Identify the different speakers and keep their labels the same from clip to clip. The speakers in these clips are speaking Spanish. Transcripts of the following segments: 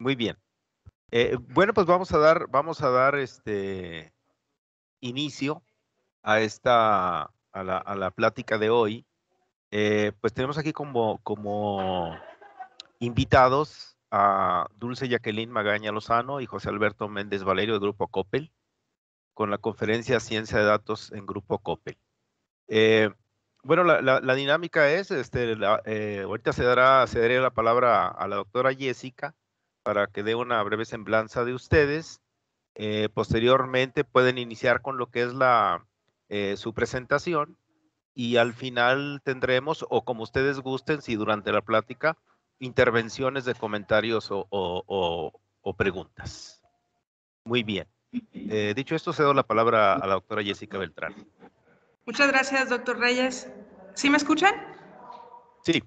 Speaker 1: Muy bien. Eh, bueno, pues vamos a dar, vamos a dar este inicio a esta, a la, plática de hoy. Eh, pues tenemos aquí como, como invitados a Dulce Jacqueline Magaña Lozano y José Alberto Méndez Valerio del Grupo Coppel, con la conferencia Ciencia de Datos en Grupo Coppel. Eh, bueno, la, dinámica es, este, la, eh, ahorita se dará, se la palabra a, a la doctora Jessica para que dé una breve semblanza de ustedes. Eh, posteriormente pueden iniciar con lo que es la, eh, su presentación y al final tendremos, o como ustedes gusten, si durante la plática, intervenciones de comentarios o, o, preguntas. Muy bien. Eh, dicho esto, cedo la palabra a la doctora Jessica Beltrán.
Speaker 2: Muchas gracias, doctor Reyes. ¿Sí me escuchan? Sí.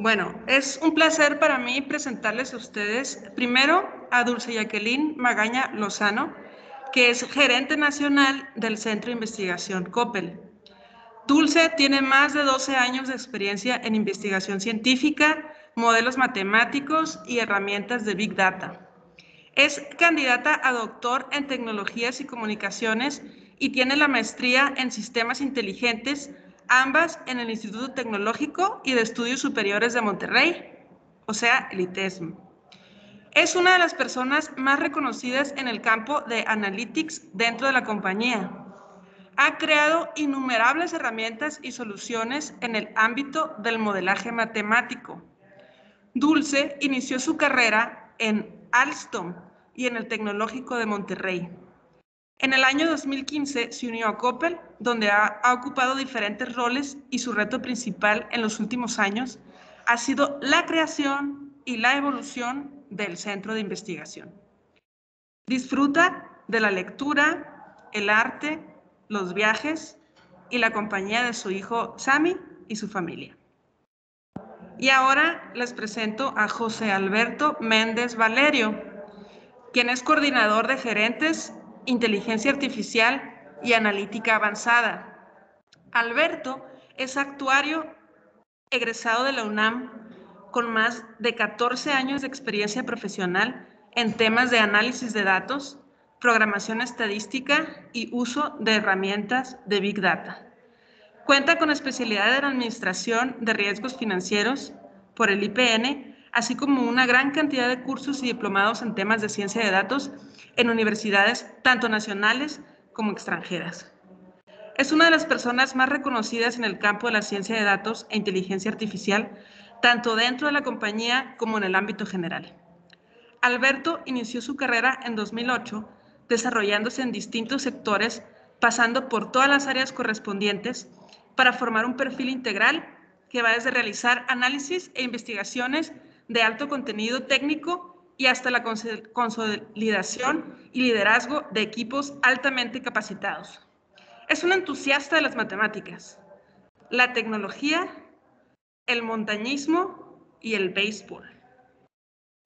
Speaker 2: Bueno, es un placer para mí presentarles a ustedes primero a Dulce Jacqueline Magaña Lozano, que es gerente nacional del Centro de Investigación COPEL. Dulce tiene más de 12 años de experiencia en investigación científica, modelos matemáticos y herramientas de Big Data. Es candidata a doctor en tecnologías y comunicaciones y tiene la maestría en sistemas inteligentes ambas en el Instituto Tecnológico y de Estudios Superiores de Monterrey, o sea, el ITESM. Es una de las personas más reconocidas en el campo de analytics dentro de la compañía. Ha creado innumerables herramientas y soluciones en el ámbito del modelaje matemático. Dulce inició su carrera en Alstom y en el Tecnológico de Monterrey. En el año 2015 se unió a Coppel, donde ha, ocupado diferentes roles y su reto principal en los últimos años ha sido la creación y la evolución del centro de investigación. Disfruta de la lectura, el arte, los viajes y la compañía de su hijo Sami y su familia. Y ahora les presento a José Alberto Méndez Valerio, quien es coordinador de gerentes inteligencia artificial y analítica avanzada. Alberto es actuario egresado de la UNAM con más de 14 años de experiencia profesional en temas de análisis de datos, programación estadística y uso de herramientas de Big Data. Cuenta con especialidad en administración de riesgos financieros por el IPN así como una gran cantidad de cursos y diplomados en temas de ciencia de datos en universidades tanto nacionales como extranjeras. Es una de las personas más reconocidas en el campo de la ciencia de datos e inteligencia artificial, tanto dentro de la compañía como en el ámbito general. Alberto inició su carrera en 2008 desarrollándose en distintos sectores, pasando por todas las áreas correspondientes para formar un perfil integral que va desde realizar análisis e investigaciones de alto contenido técnico y hasta la consolidación y liderazgo de equipos altamente capacitados. Es un entusiasta de las matemáticas, la tecnología, el montañismo y el béisbol.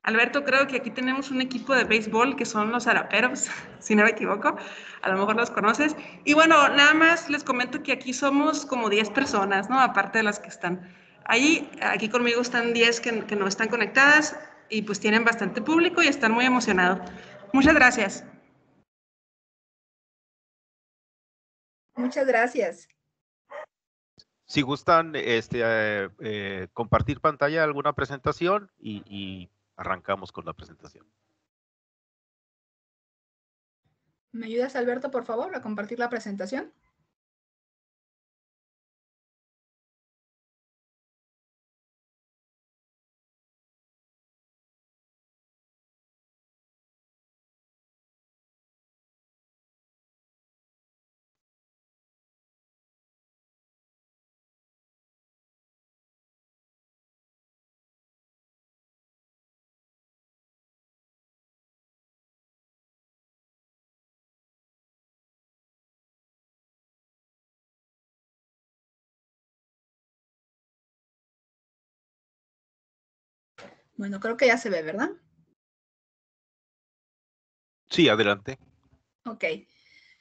Speaker 2: Alberto, creo que aquí tenemos un equipo de béisbol que son los araperos, si no me equivoco, a lo mejor los conoces. Y bueno, nada más les comento que aquí somos como 10 personas, ¿no? Aparte de las que están Ahí, aquí conmigo están 10 que, no están conectadas y pues tienen bastante público y están muy emocionados.
Speaker 3: Muchas gracias. Muchas gracias.
Speaker 1: Si gustan este, eh, eh, compartir pantalla alguna presentación y, y arrancamos con la presentación.
Speaker 3: ¿Me ayudas, Alberto, por favor, a compartir la presentación? Bueno, creo que ya se ve, ¿verdad?
Speaker 1: Sí, adelante.
Speaker 3: Ok.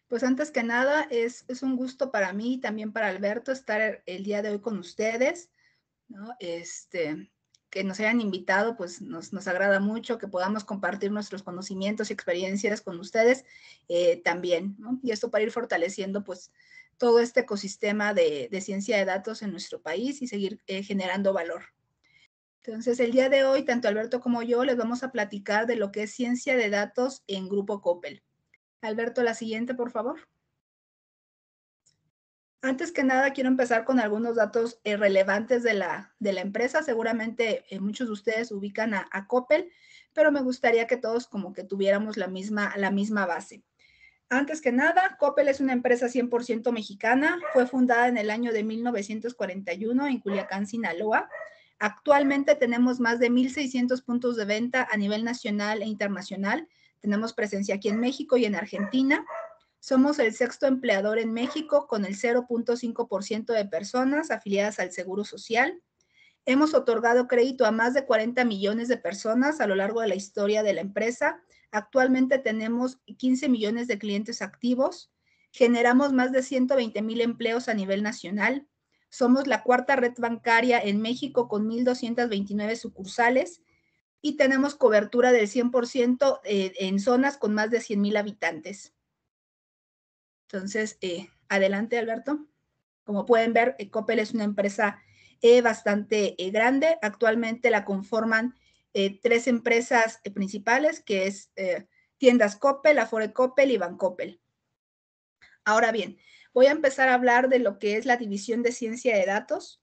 Speaker 3: Pues antes que nada, es, un gusto para mí y también para Alberto estar el día de hoy con ustedes. ¿no? Este, que nos hayan invitado, pues nos, agrada mucho que podamos compartir nuestros conocimientos y experiencias con ustedes eh, también, ¿no? Y esto para ir fortaleciendo, pues, todo este ecosistema de, ciencia de datos en nuestro país y seguir eh, generando valor. Entonces, el día de hoy, tanto Alberto como yo les vamos a platicar de lo que es ciencia de datos en Grupo Coppel. Alberto, la siguiente, por favor. Antes que nada, quiero empezar con algunos datos eh, relevantes de la, de la, empresa. Seguramente eh, muchos de ustedes ubican a, Coppel, pero me gustaría que todos como que tuviéramos la misma, la misma base. Antes que nada, Coppel es una empresa 100% mexicana. Fue fundada en el año de 1941 en Culiacán, Sinaloa. Actualmente tenemos más de 1.600 puntos de venta a nivel nacional e internacional. Tenemos presencia aquí en México y en Argentina. Somos el sexto empleador en México con el 0.5% de personas afiliadas al Seguro Social. Hemos otorgado crédito a más de 40 millones de personas a lo largo de la historia de la empresa. Actualmente tenemos 15 millones de clientes activos. Generamos más de 120 mil empleos a nivel nacional. Somos la cuarta red bancaria en México con 1.229 sucursales y tenemos cobertura del 100% eh, en zonas con más de 100.000 habitantes. Entonces, eh, adelante, Alberto. Como pueden ver, eh, Coppel es una empresa bastante grande. Actualmente la conforman tres empresas principales, que es Tiendas Coppel, Afore Coppel y Bancoppel. Ahora bien, voy a empezar a hablar de lo que es la división de ciencia de datos.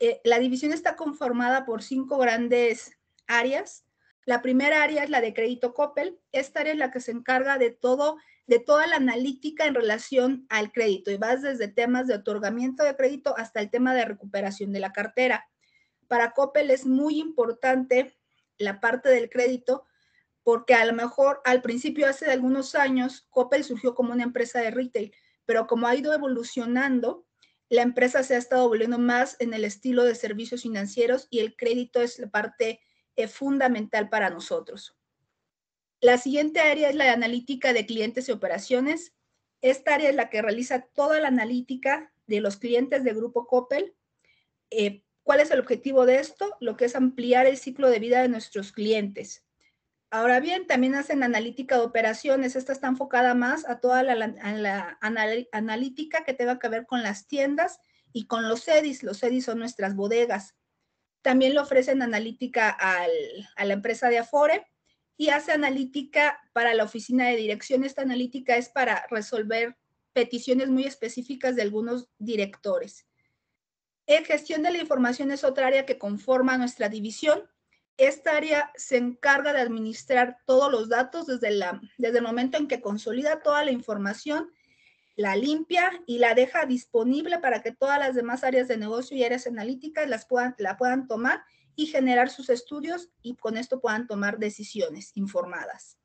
Speaker 3: Eh, la división está conformada por cinco grandes áreas. La primera área es la de crédito Coppel. Esta área es la que se encarga de todo, de toda la analítica en relación al crédito y vas desde temas de otorgamiento de crédito hasta el tema de recuperación de la cartera. Para Coppel es muy importante la parte del crédito porque a lo mejor al principio hace algunos años Coppel surgió como una empresa de retail, pero como ha ido evolucionando, la empresa se ha estado volviendo más en el estilo de servicios financieros y el crédito es la parte eh, fundamental para nosotros. La siguiente área es la analítica de clientes y operaciones. Esta área es la que realiza toda la analítica de los clientes de Grupo Coppel. Eh, ¿Cuál es el objetivo de esto? Lo que es ampliar el ciclo de vida de nuestros clientes. Ahora bien, también hacen analítica de operaciones. Esta está enfocada más a toda la, analítica que tenga que ver con las tiendas y con los edis. Los edis son nuestras bodegas. También le ofrecen analítica a la empresa de Afore y hace analítica para la oficina de dirección. Esta analítica es para resolver peticiones muy específicas de algunos directores. En gestión de la información es otra área que conforma nuestra división esta área se encarga de administrar todos los datos desde, la, desde el momento en que consolida toda la información, la limpia y la deja disponible para que todas las demás áreas de negocio y áreas analíticas las puedan, la puedan tomar y generar sus estudios y con esto puedan tomar decisiones informadas.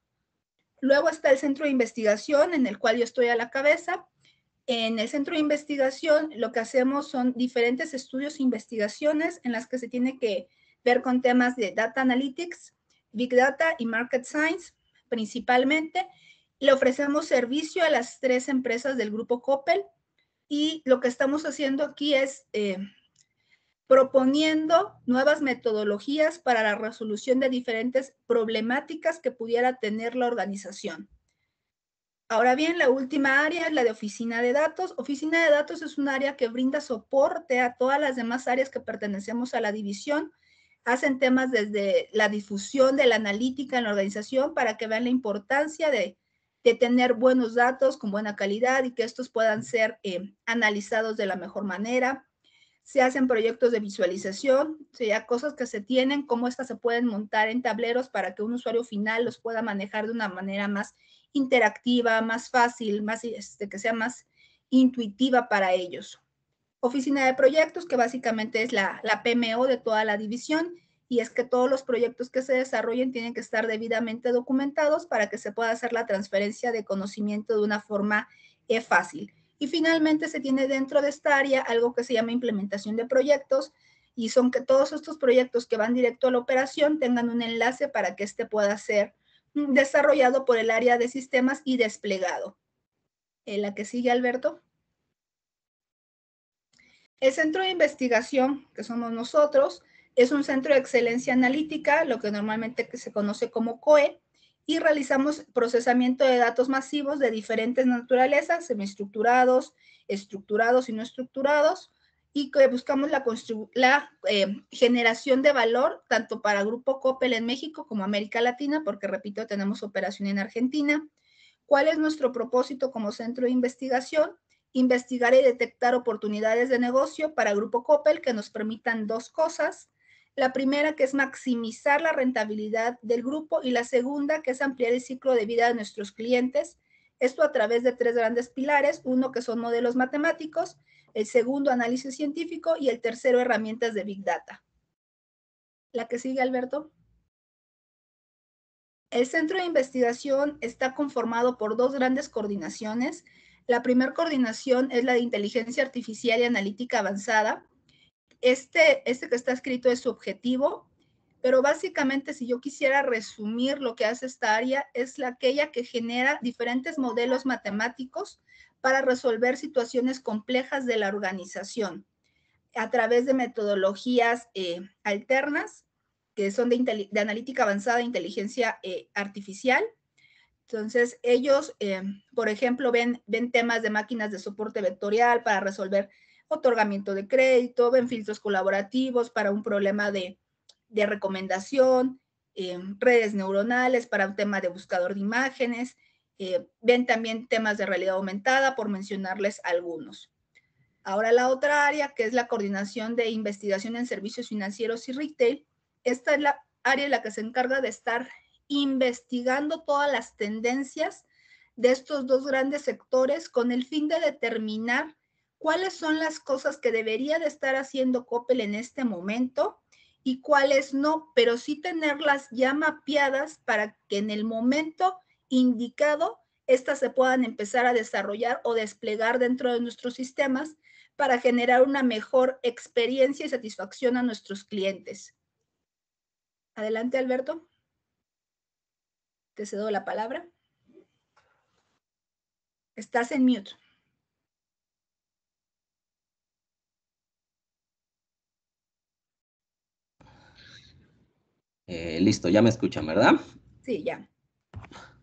Speaker 3: Luego está el centro de investigación en el cual yo estoy a la cabeza. En el centro de investigación lo que hacemos son diferentes estudios e investigaciones en las que se tiene que ver con temas de Data Analytics, Big Data y Market Science principalmente. Le ofrecemos servicio a las tres empresas del grupo Coppel y lo que estamos haciendo aquí es eh, proponiendo nuevas metodologías para la resolución de diferentes problemáticas que pudiera tener la organización. Ahora bien, la última área es la de oficina de datos. Oficina de datos es un área que brinda soporte a todas las demás áreas que pertenecemos a la división hacen temas desde la difusión de la analítica en la organización para que vean la importancia de, tener buenos datos con buena calidad y que estos puedan ser eh, analizados de la mejor manera. Se hacen proyectos de visualización, o sea, cosas que se tienen, cómo estas se pueden montar en tableros para que un usuario final los pueda manejar de una manera más interactiva, más fácil, más, este, que sea más intuitiva para ellos oficina de proyectos, que básicamente es la, PMO de toda la división, y es que todos los proyectos que se desarrollen tienen que estar debidamente documentados para que se pueda hacer la transferencia de conocimiento de una forma eh, fácil. Y finalmente se tiene dentro de esta área algo que se llama implementación de proyectos y son que todos estos proyectos que van directo a la operación tengan un enlace para que este pueda ser mm, desarrollado por el área de sistemas y desplegado. En eh, la que sigue, Alberto. El centro de investigación, que somos nosotros, es un centro de excelencia analítica, lo que normalmente se conoce como COE, y realizamos procesamiento de datos masivos de diferentes naturalezas, semiestructurados, estructurados y no estructurados, y buscamos la, eh, generación de valor tanto para Grupo Coppel en México como América Latina, porque repito, tenemos operación en Argentina. ¿Cuál es nuestro propósito como centro de investigación? investigar y detectar oportunidades de negocio para Grupo Coppel que nos permitan dos cosas. La primera, que es maximizar la rentabilidad del grupo, y la segunda, que es ampliar el ciclo de vida de nuestros clientes. Esto a través de tres grandes pilares, uno que son modelos matemáticos, el segundo análisis científico y el tercero herramientas de Big Data. La que sigue, Alberto. El centro de investigación está conformado por dos grandes coordinaciones, la primera coordinación es la de inteligencia artificial y analítica avanzada. Este, este que está escrito es su objetivo, pero básicamente si yo quisiera resumir lo que hace esta área, es la, aquella que genera diferentes modelos matemáticos para resolver situaciones complejas de la organización a través de metodologías eh, alternas, que son de, analítica avanzada e inteligencia eh, artificial, entonces, ellos, eh, por ejemplo, ven, temas de máquinas de soporte vectorial para resolver otorgamiento de crédito, ven filtros colaborativos para un problema de, recomendación, eh, redes neuronales para un tema de buscador de imágenes, eh, ven también temas de realidad aumentada, por mencionarles algunos. Ahora la otra área, que es la coordinación de investigación en servicios financieros y retail, esta es la área en la que se encarga de estar investigando todas las tendencias de estos dos grandes sectores con el fin de determinar cuáles son las cosas que debería de estar haciendo Coppel en este momento y cuáles no, pero sí tenerlas ya mapeadas para que en el momento indicado estas se puedan empezar a desarrollar o desplegar dentro de nuestros sistemas para generar una mejor experiencia y satisfacción a nuestros clientes. Adelante, Alberto. Te cedo la palabra. Estás en mute.
Speaker 4: Eh, listo, ya me escuchan, ¿verdad? Sí, ya.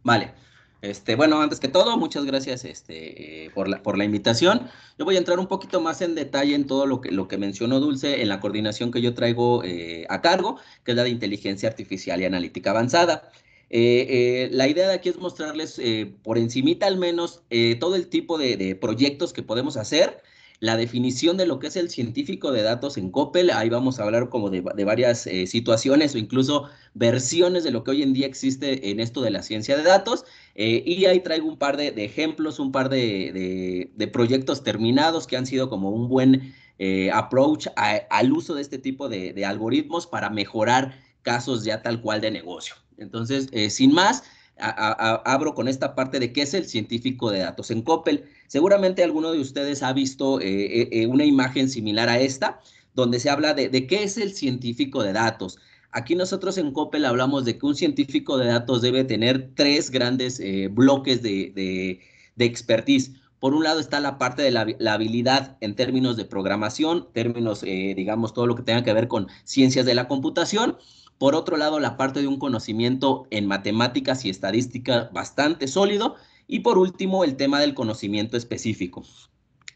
Speaker 4: Vale. Este, bueno, antes que todo, muchas gracias este, por, la, por la invitación. Yo voy a entrar un poquito más en detalle en todo lo que, lo que mencionó Dulce, en la coordinación que yo traigo eh, a cargo, que es la de inteligencia artificial y analítica avanzada. Eh, eh, la idea de aquí es mostrarles eh, por encimita al menos todo el tipo de, proyectos que podemos hacer, la definición de lo que es el científico de datos en Coppel, ahí vamos a hablar como de, varias situaciones o incluso versiones de lo que hoy en día existe en esto de la ciencia de datos, y ahí traigo un par de, ejemplos, un par de, proyectos terminados que han sido como un buen approach al uso de este tipo de algoritmos para mejorar casos ya tal cual de negocio. Entonces, eh, sin más, abro con esta parte de qué es el científico de datos. En Coppel, seguramente alguno de ustedes ha visto eh, eh, una imagen similar a esta, donde se habla de, qué es el científico de datos. Aquí nosotros en Coppel hablamos de que un científico de datos debe tener tres grandes bloques de, expertise. Por un lado está la parte de la, habilidad en términos de programación, términos, digamos, todo lo que tenga que ver con ciencias de la computación. Por otro lado, la parte de un conocimiento en matemáticas y estadística bastante sólido. Y por último, el tema del conocimiento específico.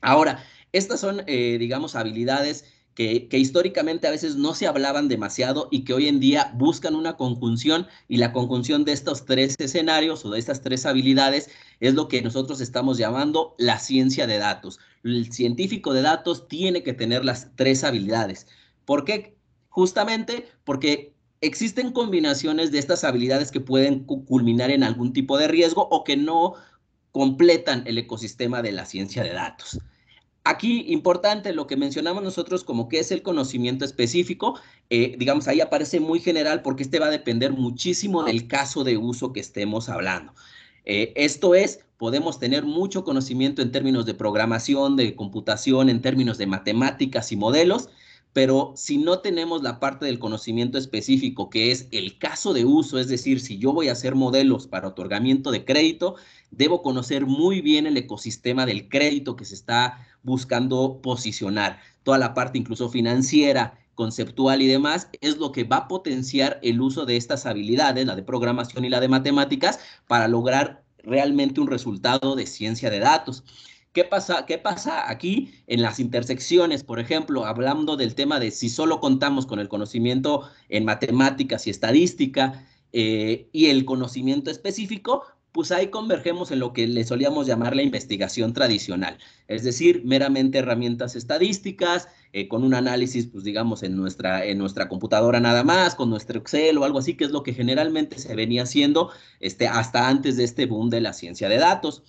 Speaker 4: Ahora, estas son, eh, digamos, habilidades que, que, históricamente a veces no se hablaban demasiado y que hoy en día buscan una conjunción y la conjunción de estos tres escenarios o de estas tres habilidades es lo que nosotros estamos llamando la ciencia de datos. El científico de datos tiene que tener las tres habilidades. ¿Por qué? Justamente porque existen combinaciones de estas habilidades que pueden culminar en algún tipo de riesgo o que no completan el ecosistema de la ciencia de datos. Aquí, importante, lo que mencionamos nosotros como que es el conocimiento específico, eh, digamos, ahí aparece muy general porque este va a depender muchísimo del caso de uso que estemos hablando. Eh, esto es, podemos tener mucho conocimiento en términos de programación, de computación, en términos de matemáticas y modelos, pero si no tenemos la parte del conocimiento específico, que es el caso de uso, es decir, si yo voy a hacer modelos para otorgamiento de crédito, debo conocer muy bien el ecosistema del crédito que se está buscando posicionar, toda la parte incluso financiera, conceptual y demás, es lo que va a potenciar el uso de estas habilidades, la de programación y la de matemáticas, para lograr realmente un resultado de ciencia de datos. ¿Qué pasa, ¿Qué pasa aquí en las intersecciones? Por ejemplo, hablando del tema de si solo contamos con el conocimiento en matemáticas y estadística eh, y el conocimiento específico, pues ahí convergemos en lo que le solíamos llamar la investigación tradicional, es decir, meramente herramientas estadísticas, eh, con un análisis, pues digamos, en nuestra, en nuestra computadora nada más, con nuestro Excel o algo así, que es lo que generalmente se venía haciendo este, hasta antes de este boom de la ciencia de datos.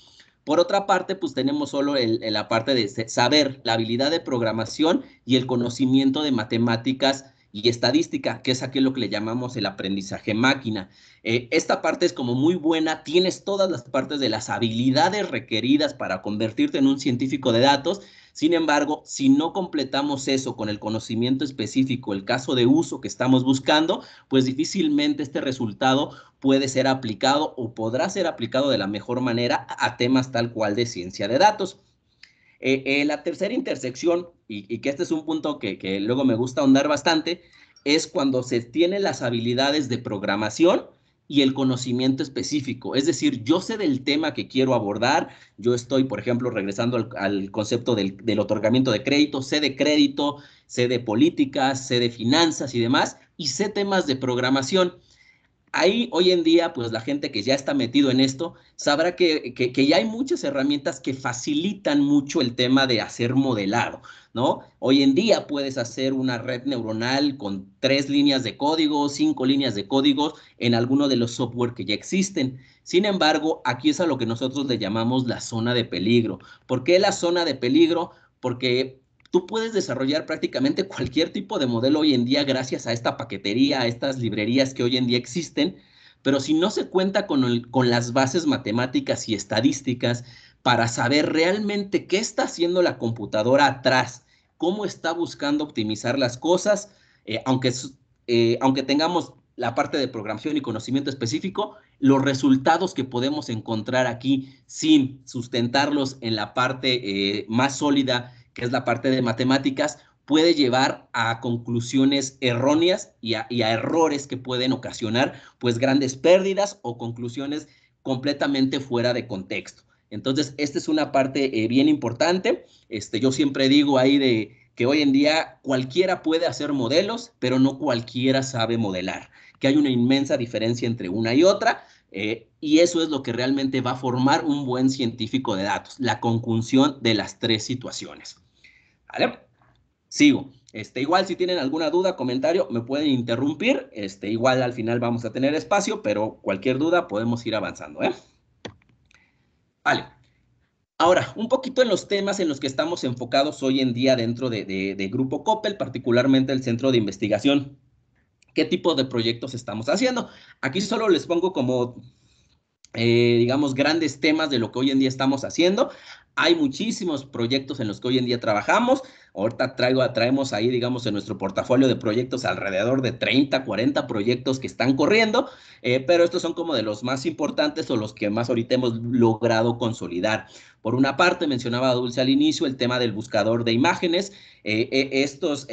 Speaker 4: Por otra parte, pues tenemos solo la parte de saber, la habilidad de programación y el conocimiento de matemáticas y estadística, que es lo que le llamamos el aprendizaje máquina. Eh, esta parte es como muy buena, tienes todas las partes de las habilidades requeridas para convertirte en un científico de datos, sin embargo, si no completamos eso con el conocimiento específico, el caso de uso que estamos buscando, pues difícilmente este resultado puede ser aplicado o podrá ser aplicado de la mejor manera a temas tal cual de ciencia de datos. Eh, eh, la tercera intersección, y, que este es un punto que, que luego me gusta ahondar bastante, es cuando se tienen las habilidades de programación, y el conocimiento específico. Es decir, yo sé del tema que quiero abordar, yo estoy, por ejemplo, regresando al, concepto del, del, otorgamiento de crédito, sé de crédito, sé de políticas, sé de finanzas y demás, y sé temas de programación ahí hoy en día, pues la gente que ya está metido en esto sabrá que, ya hay muchas herramientas que facilitan mucho el tema de hacer modelado, ¿no? Hoy en día puedes hacer una red neuronal con tres líneas de código, cinco líneas de código en alguno de los software que ya existen. Sin embargo, aquí es a lo que nosotros le llamamos la zona de peligro. ¿Por qué la zona de peligro? Porque tú puedes desarrollar prácticamente cualquier tipo de modelo hoy en día gracias a esta paquetería, a estas librerías que hoy en día existen, pero si no se cuenta con, las bases matemáticas y estadísticas para saber realmente qué está haciendo la computadora atrás, cómo está buscando optimizar las cosas, eh, aunque, eh, aunque tengamos la parte de programación y conocimiento específico, los resultados que podemos encontrar aquí sin sustentarlos en la parte eh, más sólida que es la parte de matemáticas, puede llevar a conclusiones erróneas y a, errores que pueden ocasionar pues grandes pérdidas o conclusiones completamente fuera de contexto. Entonces, esta es una parte eh, bien importante. Este, yo siempre digo ahí de que hoy en día cualquiera puede hacer modelos, pero no cualquiera sabe modelar, que hay una inmensa diferencia entre una y otra, eh, y eso es lo que realmente va a formar un buen científico de datos, la conjunción de las tres situaciones. ¿Vale? Sigo. Este, igual si tienen alguna duda, comentario, me pueden interrumpir. Este, igual al final vamos a tener espacio, pero cualquier duda podemos ir avanzando. ¿eh? Vale. Ahora, un poquito en los temas en los que estamos enfocados hoy en día dentro de, Grupo Coppel, particularmente el Centro de Investigación. ¿Qué tipo de proyectos estamos haciendo? Aquí solo les pongo como eh, digamos, grandes temas de lo que hoy en día estamos haciendo. Hay muchísimos proyectos en los que hoy en día trabajamos. Ahorita traemos ahí, digamos, en nuestro portafolio de proyectos alrededor de 30, 40 proyectos que están corriendo, eh, pero estos son como de los más importantes o los que más ahorita hemos logrado consolidar. Por una parte, mencionaba Dulce al inicio el tema del buscador de imágenes. Eh, eh, estos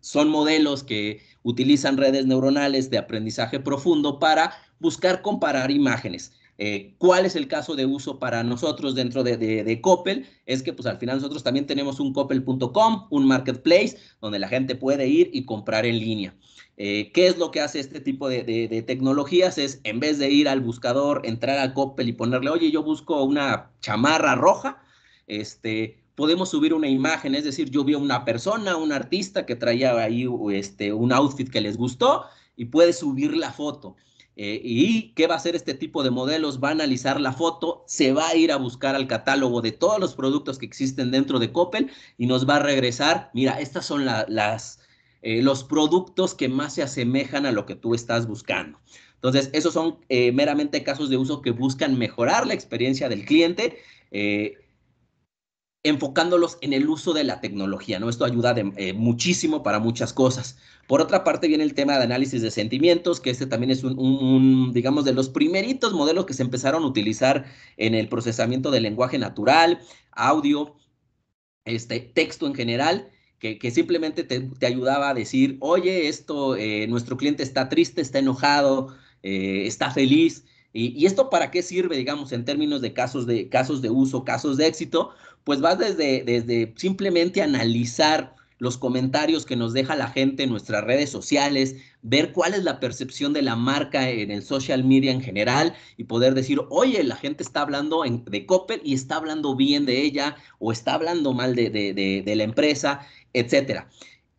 Speaker 4: son modelos que utilizan redes neuronales de aprendizaje profundo para buscar comparar imágenes. Eh, ¿Cuál es el caso de uso para nosotros dentro de, de, Coppel? Es que pues al final nosotros también tenemos un coppel.com, un marketplace donde la gente puede ir y comprar en línea. Eh, ¿Qué es lo que hace este tipo de, tecnologías? Es en vez de ir al buscador, entrar a Coppel y ponerle, oye, yo busco una chamarra roja, este, podemos subir una imagen, es decir, yo vi a una persona, un artista que traía ahí este, un outfit que les gustó y puede subir la foto. Eh, ¿Y qué va a hacer este tipo de modelos? Va a analizar la foto, se va a ir a buscar al catálogo de todos los productos que existen dentro de Coppel y nos va a regresar, mira, estas son eh, los productos que más se asemejan a lo que tú estás buscando. Entonces, esos son eh, meramente casos de uso que buscan mejorar la experiencia del cliente, enfocándolos en el uso de la tecnología, ¿no? Esto ayuda muchísimo para muchas cosas. Por otra parte viene el tema de análisis de sentimientos, que este también es un, digamos, de los primeritos modelos que se empezaron a utilizar en el procesamiento del lenguaje natural, audio, este, texto en general. Que, simplemente te, ayudaba a decir, oye, esto, eh, nuestro cliente está triste, está enojado, eh, está feliz. Y, esto para qué sirve, digamos, en términos de casos de, casos de uso, casos de éxito? Pues vas desde, desde simplemente analizar los comentarios que nos deja la gente en nuestras redes sociales, ver cuál es la percepción de la marca en el social media en general y poder decir, oye, la gente está hablando de Coppel y está hablando bien de ella o está hablando mal de, de, la empresa, etcétera.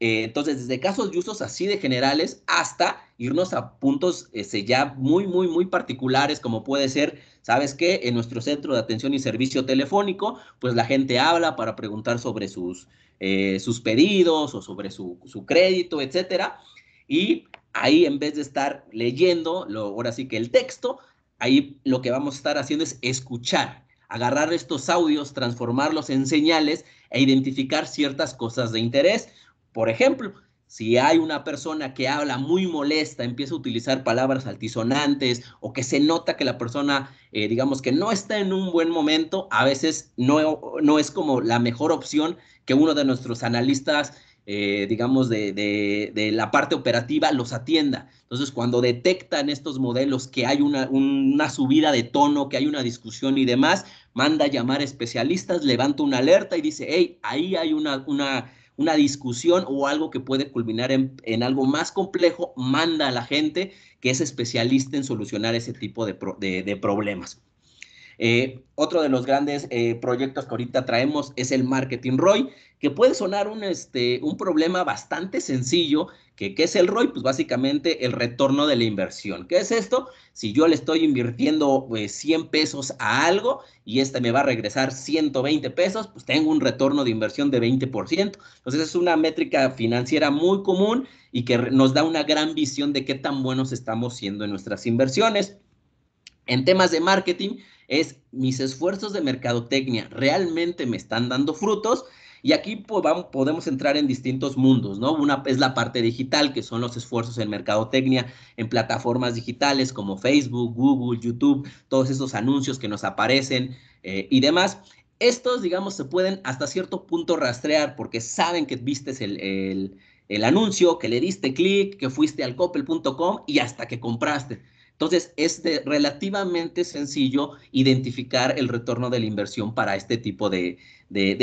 Speaker 4: Eh, entonces, desde casos de usos así de generales hasta irnos a puntos este, ya muy, muy, muy particulares, como puede ser, ¿sabes qué? En nuestro centro de atención y servicio telefónico, pues la gente habla para preguntar sobre sus, eh, sus pedidos o sobre su, crédito, etcétera. Y ahí en vez de estar leyendo, lo, ahora sí que el texto, ahí lo que vamos a estar haciendo es escuchar, agarrar estos audios, transformarlos en señales e identificar ciertas cosas de interés. Por ejemplo, si hay una persona que habla muy molesta, empieza a utilizar palabras altisonantes o que se nota que la persona, eh, digamos que no está en un buen momento, a veces no, no es como la mejor opción que uno de nuestros analistas, eh, digamos, de, la parte operativa los atienda. Entonces, cuando detectan estos modelos que hay una, subida de tono, que hay una discusión y demás, manda a llamar especialistas, levanta una alerta y dice, hey, ahí hay una, una discusión o algo que puede culminar en, en, algo más complejo, manda a la gente que es especialista en solucionar ese tipo de problemas. Eh, otro de los grandes eh, proyectos que ahorita traemos es el marketing ROI, que puede sonar un, este, un problema bastante sencillo, que ¿qué es el ROI? Pues básicamente el retorno de la inversión. ¿Qué es esto? Si yo le estoy invirtiendo 100 pues, pesos a algo y este me va a regresar 120 pesos, pues tengo un retorno de inversión de 20%. Entonces es una métrica financiera muy común y que nos da una gran visión de qué tan buenos estamos siendo en nuestras inversiones. En temas de marketing, es mis esfuerzos de mercadotecnia realmente me están dando frutos. Y aquí podemos entrar en distintos mundos, ¿no? Una es la parte digital, que son los esfuerzos en mercadotecnia, en plataformas digitales como Facebook, Google, YouTube, todos esos anuncios que nos aparecen eh, y demás. Estos, digamos, se pueden hasta cierto punto rastrear porque saben que viste el, el anuncio, que le diste clic, que fuiste al copel.com y hasta que compraste. Entonces, es relativamente sencillo identificar el retorno de la inversión para este tipo de,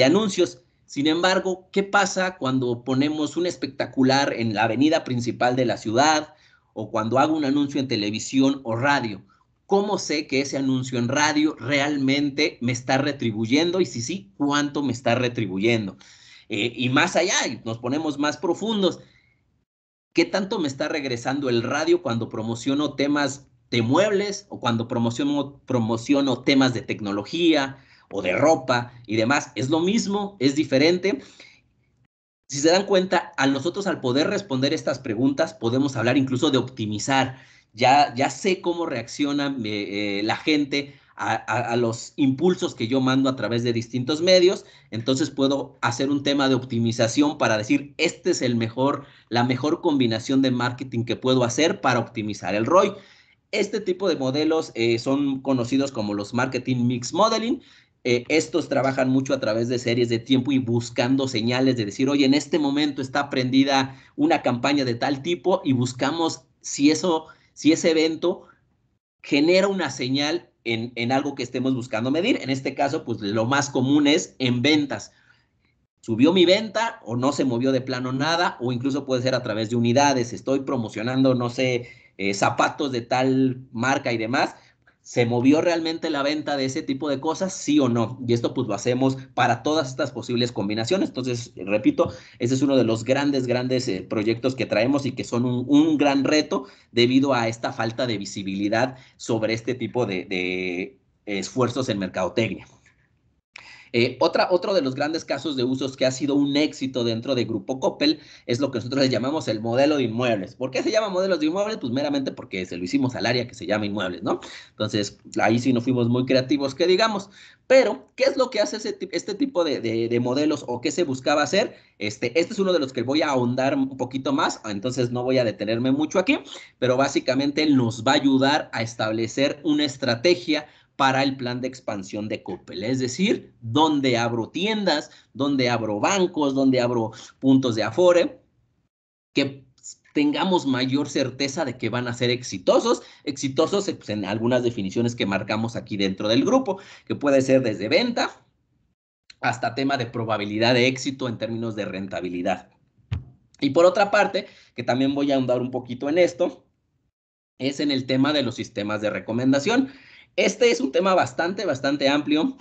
Speaker 4: anuncios. Sin embargo, ¿qué pasa cuando ponemos un espectacular en la avenida principal de la ciudad o cuando hago un anuncio en televisión o radio? ¿Cómo sé que ese anuncio en radio realmente me está retribuyendo? Y si sí, ¿cuánto me está retribuyendo? Eh, y más allá, nos ponemos más profundos. ¿Qué tanto me está regresando el radio cuando promociono temas de muebles o cuando promociono, promociono temas de tecnología o de ropa y demás? ¿Es lo mismo? ¿Es diferente? Si se dan cuenta, a nosotros al poder responder estas preguntas podemos hablar incluso de optimizar. Ya, ya sé cómo reacciona eh, eh, la gente a, los impulsos que yo mando a través de distintos medios, entonces puedo hacer un tema de optimización para decir, este es el mejor, la mejor combinación de marketing que puedo hacer para optimizar el ROI. Este tipo de modelos eh, son conocidos como los marketing mix modeling. Eh, estos trabajan mucho a través de series de tiempo y buscando señales de decir, oye, en este momento está prendida una campaña de tal tipo y buscamos si eso, si ese evento genera una señal en, algo que estemos buscando medir. En este caso, pues lo más común es en ventas. ¿Subió mi venta o no se movió de plano nada? O incluso puede ser a través de unidades. Estoy promocionando, no sé, eh, zapatos de tal marca y demás ¿Se movió realmente la venta de ese tipo de cosas? Sí o no. Y esto pues lo hacemos para todas estas posibles combinaciones. Entonces, repito, ese es uno de los grandes, grandes eh, proyectos que traemos y que son un, gran reto debido a esta falta de visibilidad sobre este tipo de, de esfuerzos en mercadotecnia. Eh, otra, otro de los grandes casos de usos que ha sido un éxito dentro de Grupo Coppel es lo que nosotros le llamamos el modelo de inmuebles. ¿Por qué se llama modelos de inmuebles? Pues meramente porque se lo hicimos al área que se llama inmuebles, ¿no? Entonces, ahí sí no fuimos muy creativos, que digamos. Pero, ¿qué es lo que hace ese, este tipo de, modelos o qué se buscaba hacer? Este, este es uno de los que voy a ahondar un poquito más, ah, entonces no voy a detenerme mucho aquí, pero básicamente nos va a ayudar a establecer una estrategia para el plan de expansión de Coppel, es decir, donde abro tiendas, donde abro bancos, donde abro puntos de afore, que tengamos mayor certeza de que van a ser exitosos, exitosos eh, pues, en algunas definiciones que marcamos aquí dentro del grupo, que puede ser desde venta hasta tema de probabilidad de éxito en términos de rentabilidad. Y por otra parte, que también voy a ahondar un poquito en esto, es en el tema de los sistemas de recomendación. Este es un tema bastante, bastante amplio.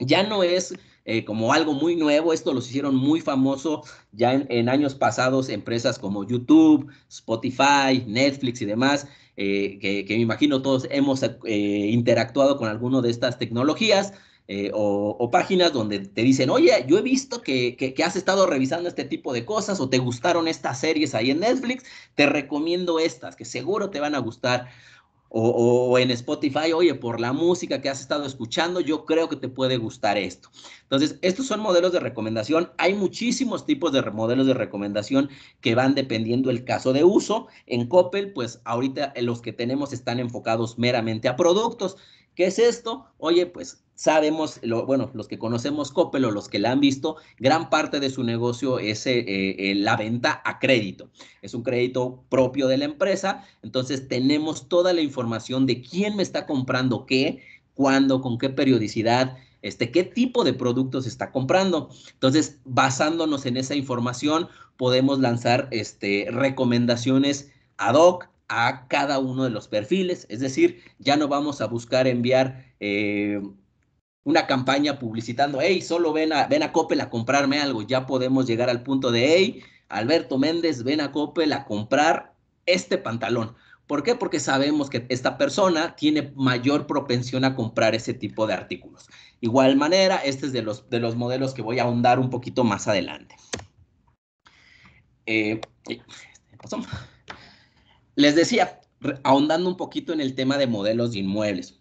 Speaker 4: Ya no es eh, como algo muy nuevo. Esto los hicieron muy famoso ya en, años pasados empresas como YouTube, Spotify, Netflix y demás, eh, que, me imagino todos hemos eh, interactuado con alguna de estas tecnologías. O, páginas donde te dicen, oye, yo he visto que has estado revisando este tipo de cosas o te gustaron estas series ahí en Netflix, te recomiendo estas, que seguro te van a gustar o, en Spotify, oye, por la música que has estado escuchando, yo creo que te puede gustar esto. Entonces, estos son modelos de recomendación. Hay muchísimos tipos de modelos de recomendación que van dependiendo el caso de uso. En Coppel, pues ahorita eh, los que tenemos están enfocados meramente a productos. ¿Qué es esto? Oye, pues sabemos, bueno, los que conocemos Coppel o los que la han visto, gran parte de su negocio es eh, eh, la venta a crédito. Es un crédito propio de la empresa, entonces tenemos toda la información de quién me está comprando qué, cuándo, con qué periodicidad, este, qué tipo de productos está comprando. Entonces, basándonos en esa información, podemos lanzar este, recomendaciones ad hoc a cada uno de los perfiles. Es decir, ya no vamos a buscar enviar eh, una campaña publicitando, hey, solo ven a, ven a Coppel a comprarme algo, ya podemos llegar al punto de, hey, Alberto Méndez, ven a Coppel a comprar este pantalón. ¿Por qué? Porque sabemos que esta persona tiene mayor propensión a comprar ese tipo de artículos. Igual manera, este es de los, de los modelos que voy a ahondar un poquito más adelante. Eh, este, Les decía, ahondando un poquito en el tema de modelos de inmuebles.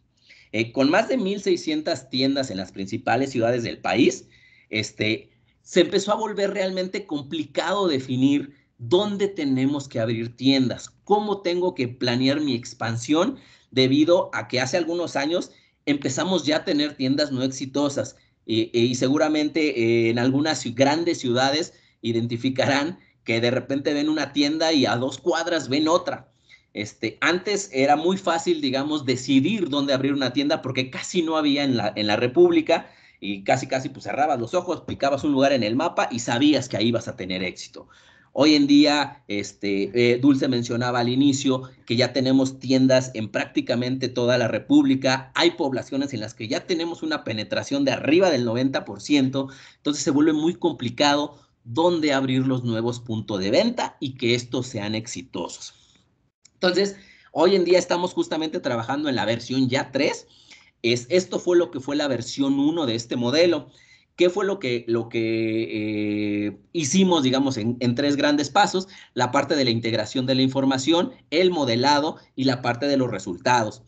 Speaker 4: Eh, con más de 1.600 tiendas en las principales ciudades del país, este, se empezó a volver realmente complicado definir dónde tenemos que abrir tiendas, cómo tengo que planear mi expansión debido a que hace algunos años empezamos ya a tener tiendas no exitosas y seguramente eh, en algunas grandes ciudades identificarán que de repente ven una tienda y a dos cuadras ven otra. Este, antes era muy fácil, digamos, decidir dónde abrir una tienda porque casi no había en la, República y casi, casi pues cerrabas los ojos, picabas un lugar en el mapa y sabías que ahí vas a tener éxito. Hoy en día, este, eh, Dulce mencionaba al inicio que ya tenemos tiendas en prácticamente toda la República. Hay poblaciones en las que ya tenemos una penetración de arriba del 90%. Entonces se vuelve muy complicado dónde abrir los nuevos puntos de venta y que estos sean exitosos. Entonces, hoy en día estamos justamente trabajando en la versión ya 3. Es, esto fue lo que fue la versión 1 de este modelo. ¿Qué fue lo que, lo que eh, hicimos, digamos, en, tres grandes pasos? La parte de la integración de la información, el modelado y la parte de los resultados.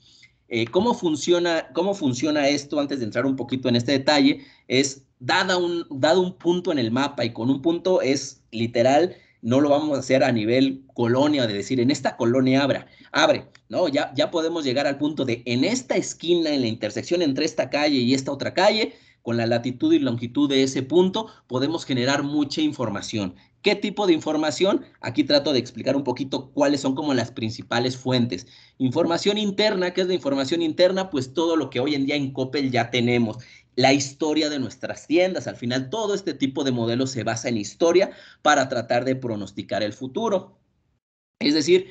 Speaker 4: Eh, ¿cómo, funciona, ¿Cómo funciona esto? Antes de entrar un poquito en este detalle, es dada un, dado un punto en el mapa y con un punto es literal no lo vamos a hacer a nivel colonia, de decir, en esta colonia abra, abre, ¿no? Ya, ya podemos llegar al punto de, en esta esquina, en la intersección entre esta calle y esta otra calle, con la latitud y longitud de ese punto, podemos generar mucha información. ¿Qué tipo de información? Aquí trato de explicar un poquito cuáles son como las principales fuentes. Información interna, ¿qué es la información interna? Pues todo lo que hoy en día en Coppel ya tenemos la historia de nuestras tiendas. Al final, todo este tipo de modelos se basa en historia para tratar de pronosticar el futuro. Es decir,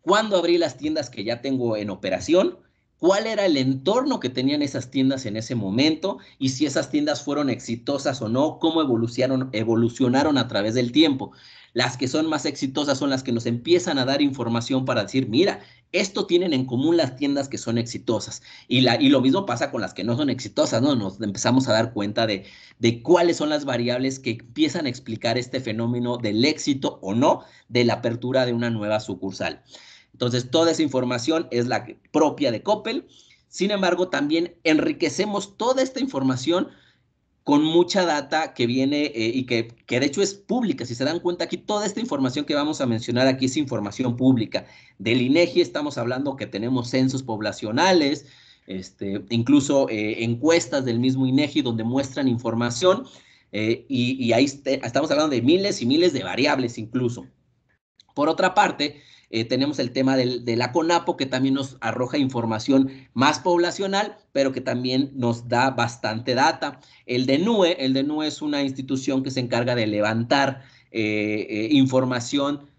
Speaker 4: cuándo abrí las tiendas que ya tengo en operación, cuál era el entorno que tenían esas tiendas en ese momento y si esas tiendas fueron exitosas o no, cómo evolucionaron, evolucionaron a través del tiempo. Las que son más exitosas son las que nos empiezan a dar información para decir, mira, esto tienen en común las tiendas que son exitosas. Y, la, y lo mismo pasa con las que no son exitosas, ¿no? Nos empezamos a dar cuenta de, de cuáles son las variables que empiezan a explicar este fenómeno del éxito o no de la apertura de una nueva sucursal. Entonces, toda esa información es la propia de Coppel. Sin embargo, también enriquecemos toda esta información con mucha data que viene eh, y que, de hecho es pública. Si se dan cuenta aquí, toda esta información que vamos a mencionar aquí es información pública. Del INEGI estamos hablando que tenemos censos poblacionales, este, incluso eh, encuestas del mismo INEGI donde muestran información eh, y, ahí este, estamos hablando de miles y miles de variables incluso. Por otra parte, eh, tenemos el tema del, de la CONAPO, que también nos arroja información más poblacional, pero que también nos da bastante data. El DENUE, el de e es una institución que se encarga de levantar eh, eh, información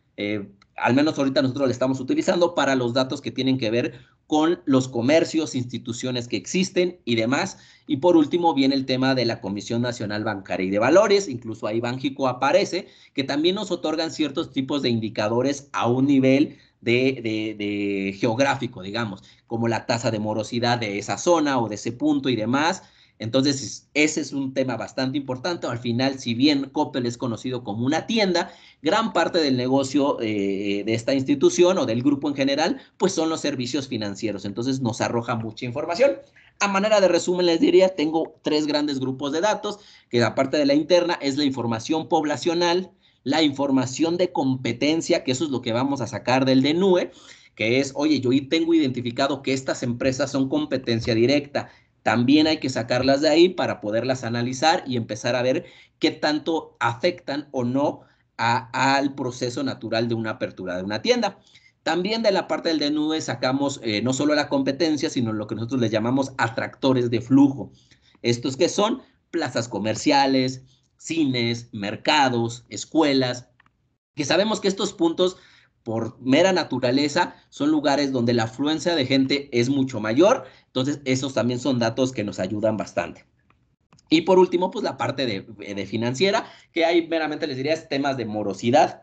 Speaker 4: al menos ahorita nosotros la estamos utilizando para los datos que tienen que ver con los comercios, instituciones que existen y demás. Y por último viene el tema de la Comisión Nacional Bancaria y de Valores, incluso ahí Banjico aparece, que también nos otorgan ciertos tipos de indicadores a un nivel de, de geográfico, digamos, como la tasa de morosidad de esa zona o de ese punto y demás, entonces, ese es un tema bastante importante. Al final, si bien Coppel es conocido como una tienda, gran parte del negocio eh, de esta institución o del grupo en general, pues son los servicios financieros. Entonces, nos arroja mucha información. A manera de resumen, les diría, tengo tres grandes grupos de datos, que parte de la interna es la información poblacional, la información de competencia, que eso es lo que vamos a sacar del DENUE, que es, oye, yo tengo identificado que estas empresas son competencia directa también hay que sacarlas de ahí para poderlas analizar y empezar a ver qué tanto afectan o no al proceso natural de una apertura de una tienda. También de la parte del nube sacamos eh, no solo la competencia, sino lo que nosotros le llamamos atractores de flujo. Estos que son plazas comerciales, cines, mercados, escuelas, que sabemos que estos puntos por mera naturaleza son lugares donde la afluencia de gente es mucho mayor entonces, esos también son datos que nos ayudan bastante. Y por último, pues la parte eh, de, financiera, que ahí meramente les diría es temas de morosidad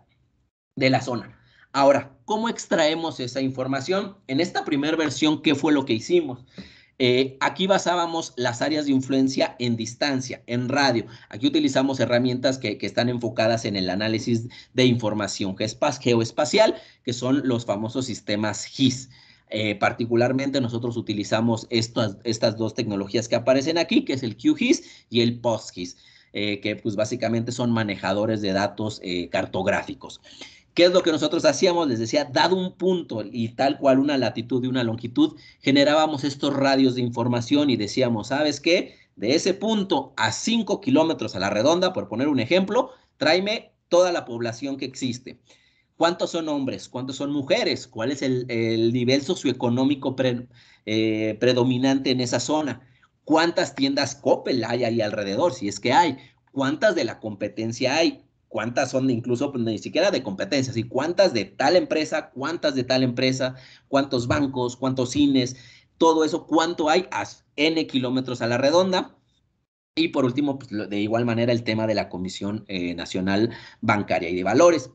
Speaker 4: de la zona. Ahora, ¿cómo extraemos esa información? En esta primera versión, ¿qué fue lo que hicimos? Eh, aquí basábamos las áreas de influencia en distancia, en radio. Aquí utilizamos herramientas que, que están enfocadas en el análisis de información geoespacial, que son los famosos sistemas GIS. Eh, particularmente nosotros utilizamos estas, dos tecnologías que aparecen aquí, que es el QGIS y el PostGIS, eh, que pues básicamente son manejadores de datos eh, cartográficos. ¿Qué es lo que nosotros hacíamos? Les decía, dado un punto y tal cual una latitud y una longitud, generábamos estos radios de información y decíamos, ¿sabes qué? De ese punto a 5 kilómetros a la redonda, por poner un ejemplo, tráeme toda la población que existe. ¿Cuántos son hombres? ¿Cuántos son mujeres? ¿Cuál es el, nivel socioeconómico eh, predominante en esa zona? ¿Cuántas tiendas Coppel hay ahí alrededor? Si es que hay. ¿Cuántas de la competencia hay? ¿Cuántas son de incluso pues, ni siquiera de competencias? ¿Y cuántas de tal empresa? ¿Cuántas de tal empresa? ¿Cuántos bancos? ¿Cuántos cines? Todo eso, ¿cuánto hay? A n kilómetros a la redonda. Y por último, pues, de igual manera, el tema de la Comisión eh, Nacional Bancaria y de Valores.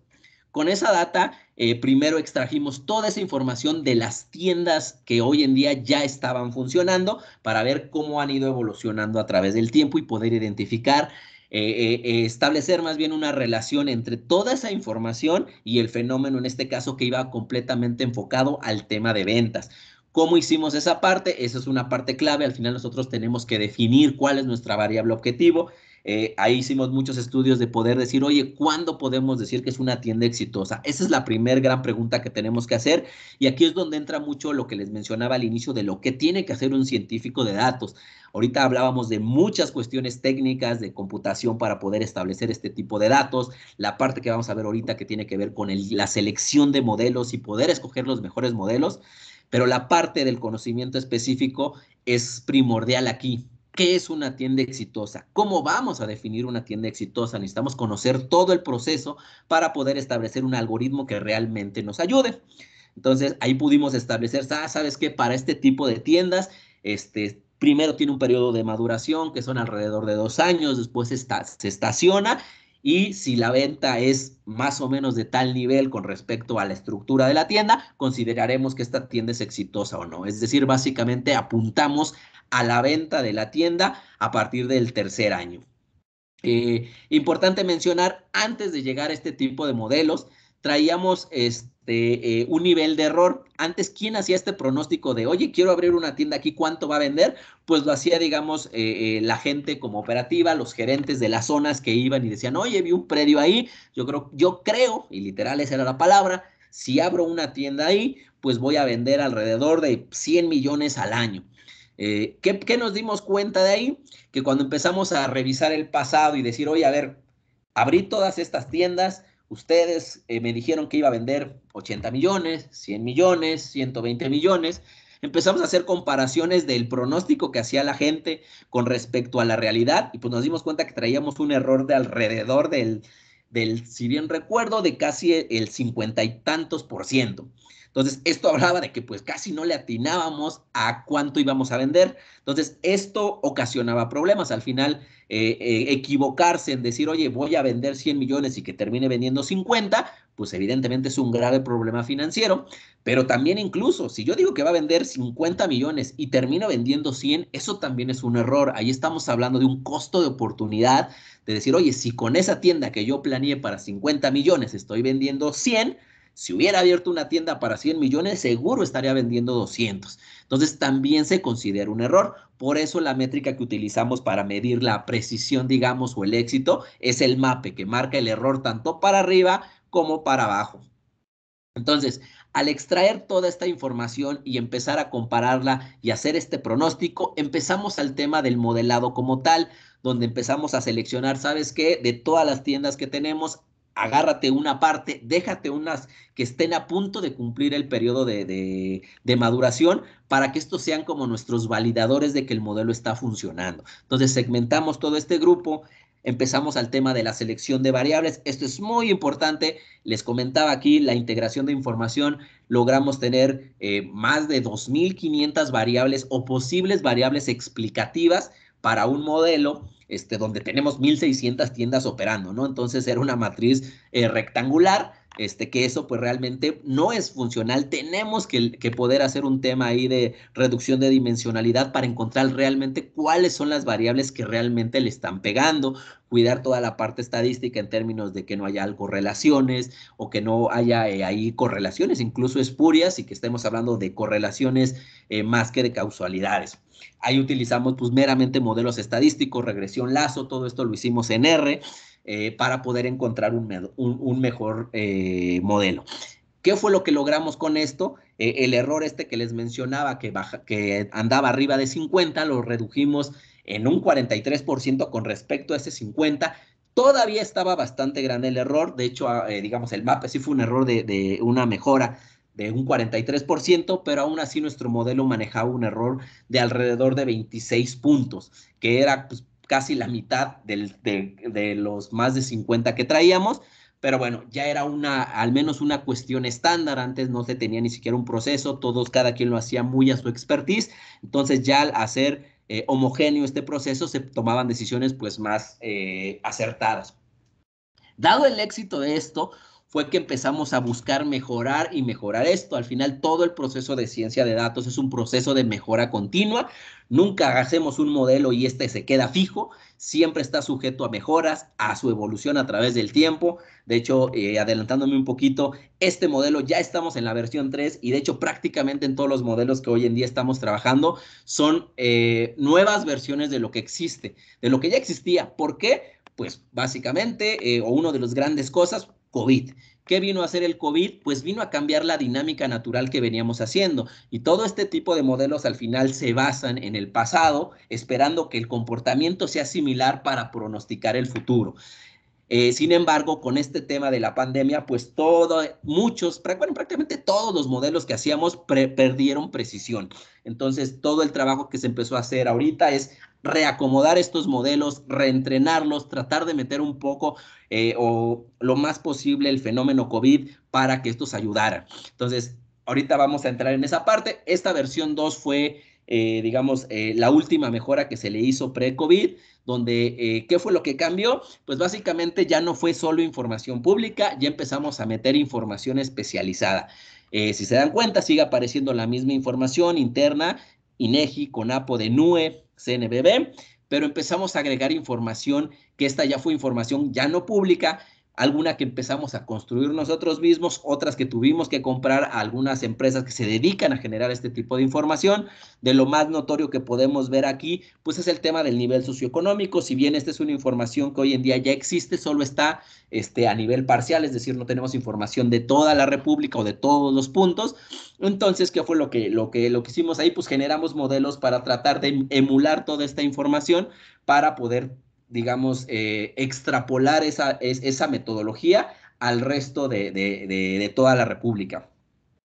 Speaker 4: Con esa data, eh, primero extrajimos toda esa información de las tiendas que hoy en día ya estaban funcionando para ver cómo han ido evolucionando a través del tiempo y poder identificar, eh, eh, establecer más bien una relación entre toda esa información y el fenómeno, en este caso, que iba completamente enfocado al tema de ventas. ¿Cómo hicimos esa parte? Esa es una parte clave. Al final nosotros tenemos que definir cuál es nuestra variable objetivo eh, ahí hicimos muchos estudios de poder decir, oye, ¿cuándo podemos decir que es una tienda exitosa? Esa es la primera gran pregunta que tenemos que hacer y aquí es donde entra mucho lo que les mencionaba al inicio de lo que tiene que hacer un científico de datos. Ahorita hablábamos de muchas cuestiones técnicas de computación para poder establecer este tipo de datos, la parte que vamos a ver ahorita que tiene que ver con la selección de modelos y poder escoger los mejores modelos, pero la parte del conocimiento específico es primordial aquí ¿Qué es una tienda exitosa? ¿Cómo vamos a definir una tienda exitosa? Necesitamos conocer todo el proceso para poder establecer un algoritmo que realmente nos ayude. Entonces, ahí pudimos establecer, ah, ¿sabes qué? Para este tipo de tiendas, este, primero tiene un periodo de maduración que son alrededor de dos años, después está, se estaciona y si la venta es más o menos de tal nivel con respecto a la estructura de la tienda, consideraremos que esta tienda es exitosa o no. Es decir, básicamente apuntamos a la venta de la tienda a partir del tercer año. Eh, importante mencionar, antes de llegar a este tipo de modelos, traíamos este este, eh, un nivel de error. Antes, ¿quién hacía este pronóstico de, oye, quiero abrir una tienda aquí, ¿cuánto va a vender? Pues lo hacía, digamos, eh, eh, la gente como operativa, los gerentes de las zonas que iban y decían, oye, vi un predio ahí, yo creo, yo creo, y literal esa era la palabra, si abro una tienda ahí, pues voy a vender alrededor de 100 millones al año. ¿qué, nos dimos cuenta de ahí? Que cuando empezamos a revisar el pasado y decir, oye, a ver, abrí todas estas tiendas, ustedes eh, me dijeron que iba a vender 80 millones, 100 millones, 120 millones. Empezamos a hacer comparaciones del pronóstico que hacía la gente con respecto a la realidad y pues nos dimos cuenta que traíamos un error de alrededor del, del si bien recuerdo, de casi el cincuenta y tantos por ciento. Entonces, esto hablaba de que pues casi no le atinábamos a cuánto íbamos a vender. Entonces, esto ocasionaba problemas. Al final, eh, eh, equivocarse en decir, oye, voy a vender 100 millones y que termine vendiendo 50, pues evidentemente es un grave problema financiero. Pero también incluso, si yo digo que va a vender 50 millones y termino vendiendo 100, eso también es un error. Ahí estamos hablando de un costo de oportunidad, de decir, oye, si con esa tienda que yo planeé para 50 millones estoy vendiendo 100, si hubiera abierto una tienda para 100 millones, seguro estaría vendiendo 200. Entonces también se considera un error. Por eso la métrica que utilizamos para medir la precisión, digamos, o el éxito es el MAPE, que marca el error tanto para arriba como para abajo. Entonces, al extraer toda esta información y empezar a compararla y hacer este pronóstico, empezamos al tema del modelado como tal, donde empezamos a seleccionar, ¿sabes qué? De todas las tiendas que tenemos, agárrate una parte, déjate unas que estén a punto de cumplir el periodo de, maduración para que estos sean como nuestros validadores de que el modelo está funcionando. Entonces segmentamos todo este grupo. Empezamos al tema de la selección de variables. Esto es muy importante. Les comentaba aquí la integración de información. Logramos tener eh, más de 2.500 variables o posibles variables explicativas para un modelo este, donde tenemos 1.600 tiendas operando, ¿no? Entonces era una matriz eh, rectangular, este, que eso pues realmente no es funcional. Tenemos que, poder hacer un tema ahí de reducción de dimensionalidad para encontrar realmente cuáles son las variables que realmente le están pegando, cuidar toda la parte estadística en términos de que no haya correlaciones o que no haya eh, ahí correlaciones, incluso espurias, y que estemos hablando de correlaciones eh, más que de causalidades. Ahí utilizamos pues meramente modelos estadísticos, regresión lazo, todo esto lo hicimos en R eh, para poder encontrar un, mejor eh, modelo. ¿Qué fue lo que logramos con esto? Eh, el error este que les mencionaba que, que andaba arriba de 50 lo redujimos en un 43% con respecto a ese 50. Todavía estaba bastante grande el error, de hecho, ah, digamos, el mapa sí fue un error de una mejora de un 43%, pero aún así nuestro modelo manejaba un error de alrededor de 26 puntos, que era pues, casi la mitad de, los más de 50 que traíamos, pero bueno, ya era una, al menos una cuestión estándar, antes no se tenía ni siquiera un proceso, todos, cada quien lo hacía muy a su expertise, entonces ya al hacer eh, homogéneo este proceso se tomaban decisiones pues más eh, acertadas. Dado el éxito de esto, fue que empezamos a buscar mejorar y mejorar esto. Al final, todo el proceso de ciencia de datos es un proceso de mejora continua. Nunca hacemos un modelo y este se queda fijo. Siempre está sujeto a mejoras, a su evolución a través del tiempo. De hecho, eh, adelantándome un poquito, este modelo ya estamos en la versión 3 y de hecho prácticamente en todos los modelos que hoy en día estamos trabajando son eh, nuevas versiones de lo que existe, de lo que ya existía. ¿Por qué? Pues básicamente, eh, o uno de las grandes cosas, COVID. ¿Qué vino a hacer el COVID? Pues vino a cambiar la dinámica natural que veníamos haciendo. Y todo este tipo de modelos al final se basan en el pasado, esperando que el comportamiento sea similar para pronosticar el futuro. Eh, sin embargo, con este tema de la pandemia, pues todos, muchos, bueno, prácticamente todos los modelos que hacíamos perdieron precisión. Entonces, todo el trabajo que se empezó a hacer ahorita es reacomodar estos modelos, reentrenarlos, tratar de meter un poco eh, o lo más posible el fenómeno COVID para que estos ayudaran. Entonces, ahorita vamos a entrar en esa parte. Esta versión 2 fue eh, digamos, eh, la última mejora que se le hizo pre-COVID, donde, eh, ¿qué fue lo que cambió? Pues básicamente ya no fue solo información pública, ya empezamos a meter información especializada. si se dan cuenta, sigue apareciendo la misma información interna, INEGI, CONAPO de NUE, CNBB, pero empezamos a agregar información, que esta ya fue información ya no pública, alguna que empezamos a construir nosotros mismos, otras que tuvimos que comprar a algunas empresas que se dedican a generar este tipo de información. De lo más notorio que podemos ver aquí, pues es el tema del nivel socioeconómico. Si bien esta es una información que hoy en día ya existe, solo está este, a nivel parcial, es decir, no tenemos información de toda la República o de todos los puntos. Entonces, ¿qué fue lo que, lo que, lo que hicimos ahí? Pues generamos modelos para tratar de emular toda esta información para poder digamos, eh, extrapolar esa, esa, metodología al resto de, toda la República.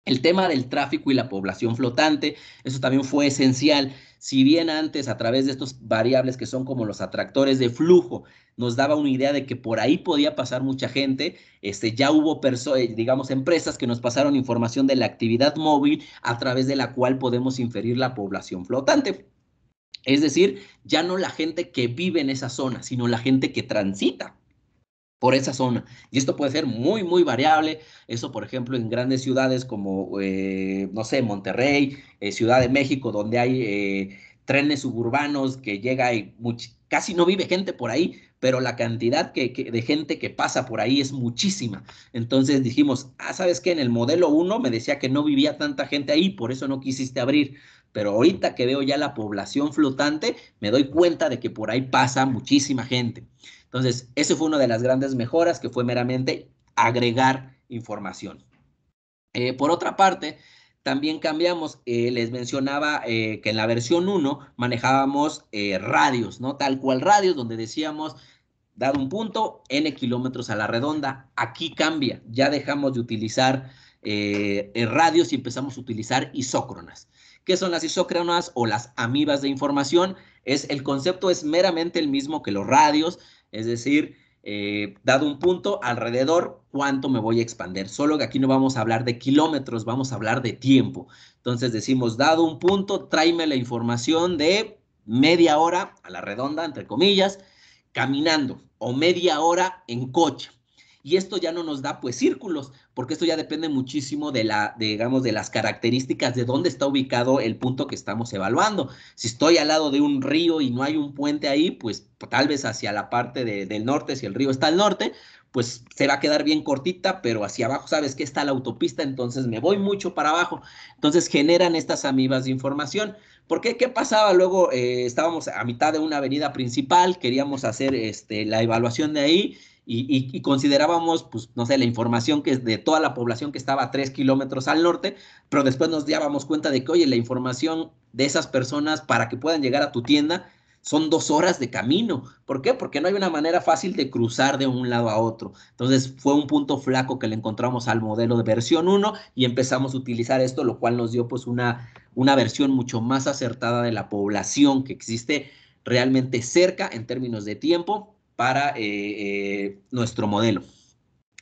Speaker 4: El tema del tráfico y la población flotante, eso también fue esencial. Si bien antes a través de estos variables que son como los atractores de flujo nos daba una idea de que por ahí podía pasar mucha gente, este, ya hubo eh, digamos empresas que nos pasaron información de la actividad móvil a través de la cual podemos inferir la población flotante. Es decir, ya no la gente que vive en esa zona, sino la gente que transita por esa zona. Y esto puede ser muy, muy variable. Eso, por ejemplo, en grandes ciudades como, eh, no sé, Monterrey, eh, Ciudad de México, donde hay eh, trenes suburbanos que llega y casi no vive gente por ahí, pero la cantidad de gente que pasa por ahí es muchísima. Entonces dijimos, ah, ¿sabes qué? En el modelo 1 me decía que no vivía tanta gente ahí, por eso no quisiste abrir pero ahorita que veo ya la población flotante, me doy cuenta de que por ahí pasa muchísima gente. Entonces, eso fue una de las grandes mejoras que fue meramente agregar información. Eh, por otra parte, también cambiamos, eh, les mencionaba eh, que en la versión 1 manejábamos radios, ¿no? Tal cual radios, donde decíamos, dado un punto, n kilómetros a la redonda. Aquí cambia, ya dejamos de utilizar radios y empezamos a utilizar isócronas. ¿Qué son las isócronas o las amibas de información? Es, el concepto es meramente el mismo que los radios, es decir, eh, dado un punto alrededor, cuánto me voy a expander. Solo que aquí no vamos a hablar de kilómetros, vamos a hablar de tiempo. Entonces decimos, dado un punto, tráeme la información de media hora a la redonda, entre comillas, caminando o media hora en coche y esto ya no nos da pues círculos, porque esto ya depende muchísimo de la, digamos, de las características de dónde está ubicado el punto que estamos evaluando. Si estoy al lado de un río y no hay un puente ahí, pues tal vez hacia la parte del norte, si el río está al norte, pues se va a quedar bien cortita, pero hacia abajo sabes que está la autopista, entonces me voy mucho para abajo. Entonces generan estas amibas de información. ¿Por qué? ¿Qué pasaba? Luego eh, estábamos a mitad de una avenida principal, queríamos hacer este, la evaluación de ahí y, considerábamos, pues, no sé, la información que es de toda la población que estaba a tres kilómetros al norte, pero después nos dábamos cuenta de que, oye, la información de esas personas para que puedan llegar a tu tienda son dos horas de camino. ¿Por qué? Porque no hay una manera fácil de cruzar de un lado a otro. Entonces fue un punto flaco que le encontramos al modelo de versión 1 y empezamos a utilizar esto, lo cual nos dio pues una, una versión mucho más acertada de la población que existe realmente cerca en términos de tiempo para eh, eh, nuestro modelo.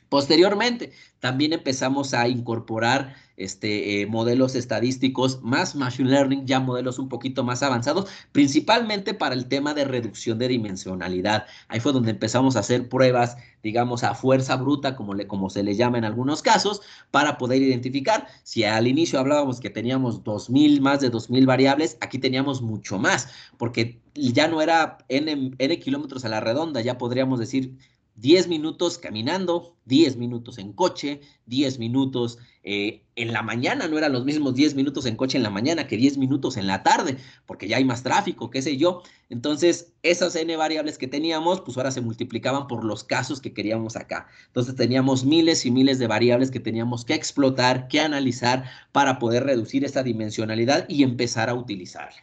Speaker 4: Posteriormente, también empezamos a incorporar este, eh, modelos estadísticos, más machine learning, ya modelos un poquito más avanzados, principalmente para el tema de reducción de dimensionalidad. Ahí fue donde empezamos a hacer pruebas, digamos, a fuerza bruta, como, le, como se le llama en algunos casos, para poder identificar. Si al inicio hablábamos que teníamos 2.000, más de 2.000 variables, aquí teníamos mucho más, porque ya no era n, n kilómetros a la redonda, ya podríamos decir 10 minutos caminando, 10 minutos en coche, 10 minutos eh, en la mañana, no eran los mismos 10 minutos en coche en la mañana que 10 minutos en la tarde, porque ya hay más tráfico, qué sé yo. Entonces, esas n variables que teníamos, pues ahora se multiplicaban por los casos que queríamos acá. Entonces, teníamos miles y miles de variables que teníamos que explotar, que analizar para poder reducir esta dimensionalidad y empezar a utilizarla.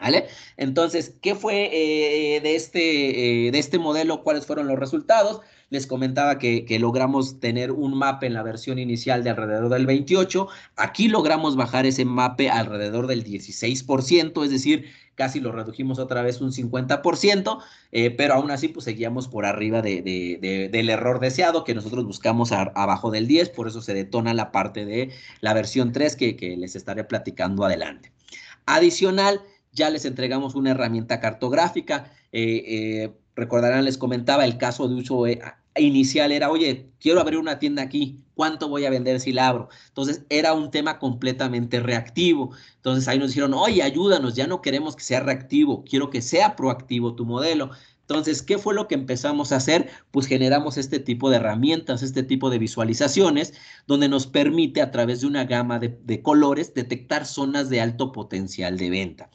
Speaker 4: ¿Vale? Entonces, ¿qué fue eh, de, este, eh, de este modelo? ¿Cuáles fueron los resultados? Les comentaba que, que, logramos tener un mapa en la versión inicial de alrededor del 28. Aquí logramos bajar ese mape alrededor del 16%, es decir, casi lo redujimos otra vez un 50%, eh, pero aún así pues seguíamos por arriba del error deseado que nosotros buscamos abajo del 10, por eso se detona la parte de la versión 3 que, que les estaré platicando adelante. Adicional, ya les entregamos una herramienta cartográfica. Eh, eh, recordarán, les comentaba, el caso de uso eh, inicial era, oye, quiero abrir una tienda aquí, ¿cuánto voy a vender si la abro? Entonces era un tema completamente reactivo. Entonces ahí nos dijeron, oye, ayúdanos, ya no queremos que sea reactivo, quiero que sea proactivo tu modelo. Entonces, ¿qué fue lo que empezamos a hacer? Pues generamos este tipo de herramientas, este tipo de visualizaciones, donde nos permite a través de una gama de colores detectar zonas de alto potencial de venta.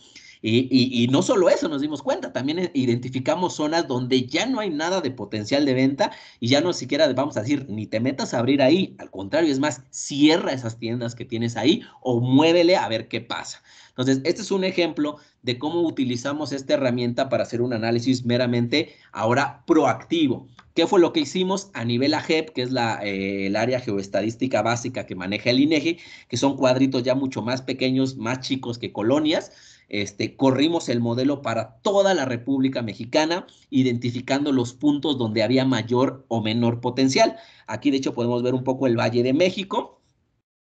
Speaker 4: Y, no solo eso, nos dimos cuenta, también e, identificamos zonas donde ya no hay nada de potencial de venta y ya no siquiera vamos a decir, ni te metas a abrir ahí, al contrario, es más, cierra esas tiendas que tienes ahí o muévele a ver qué pasa. Entonces, este es un ejemplo de cómo utilizamos esta herramienta para hacer un análisis meramente ahora proactivo. ¿Qué fue lo que hicimos a nivel AGEP, que es la, eh, el área geoestadística básica que maneja el INEGI, e que son cuadritos ya mucho más pequeños, más chicos que colonias? este, corrimos el modelo para toda la República Mexicana, identificando los puntos donde había mayor o menor potencial. Aquí, de hecho, podemos ver un poco el Valle de México,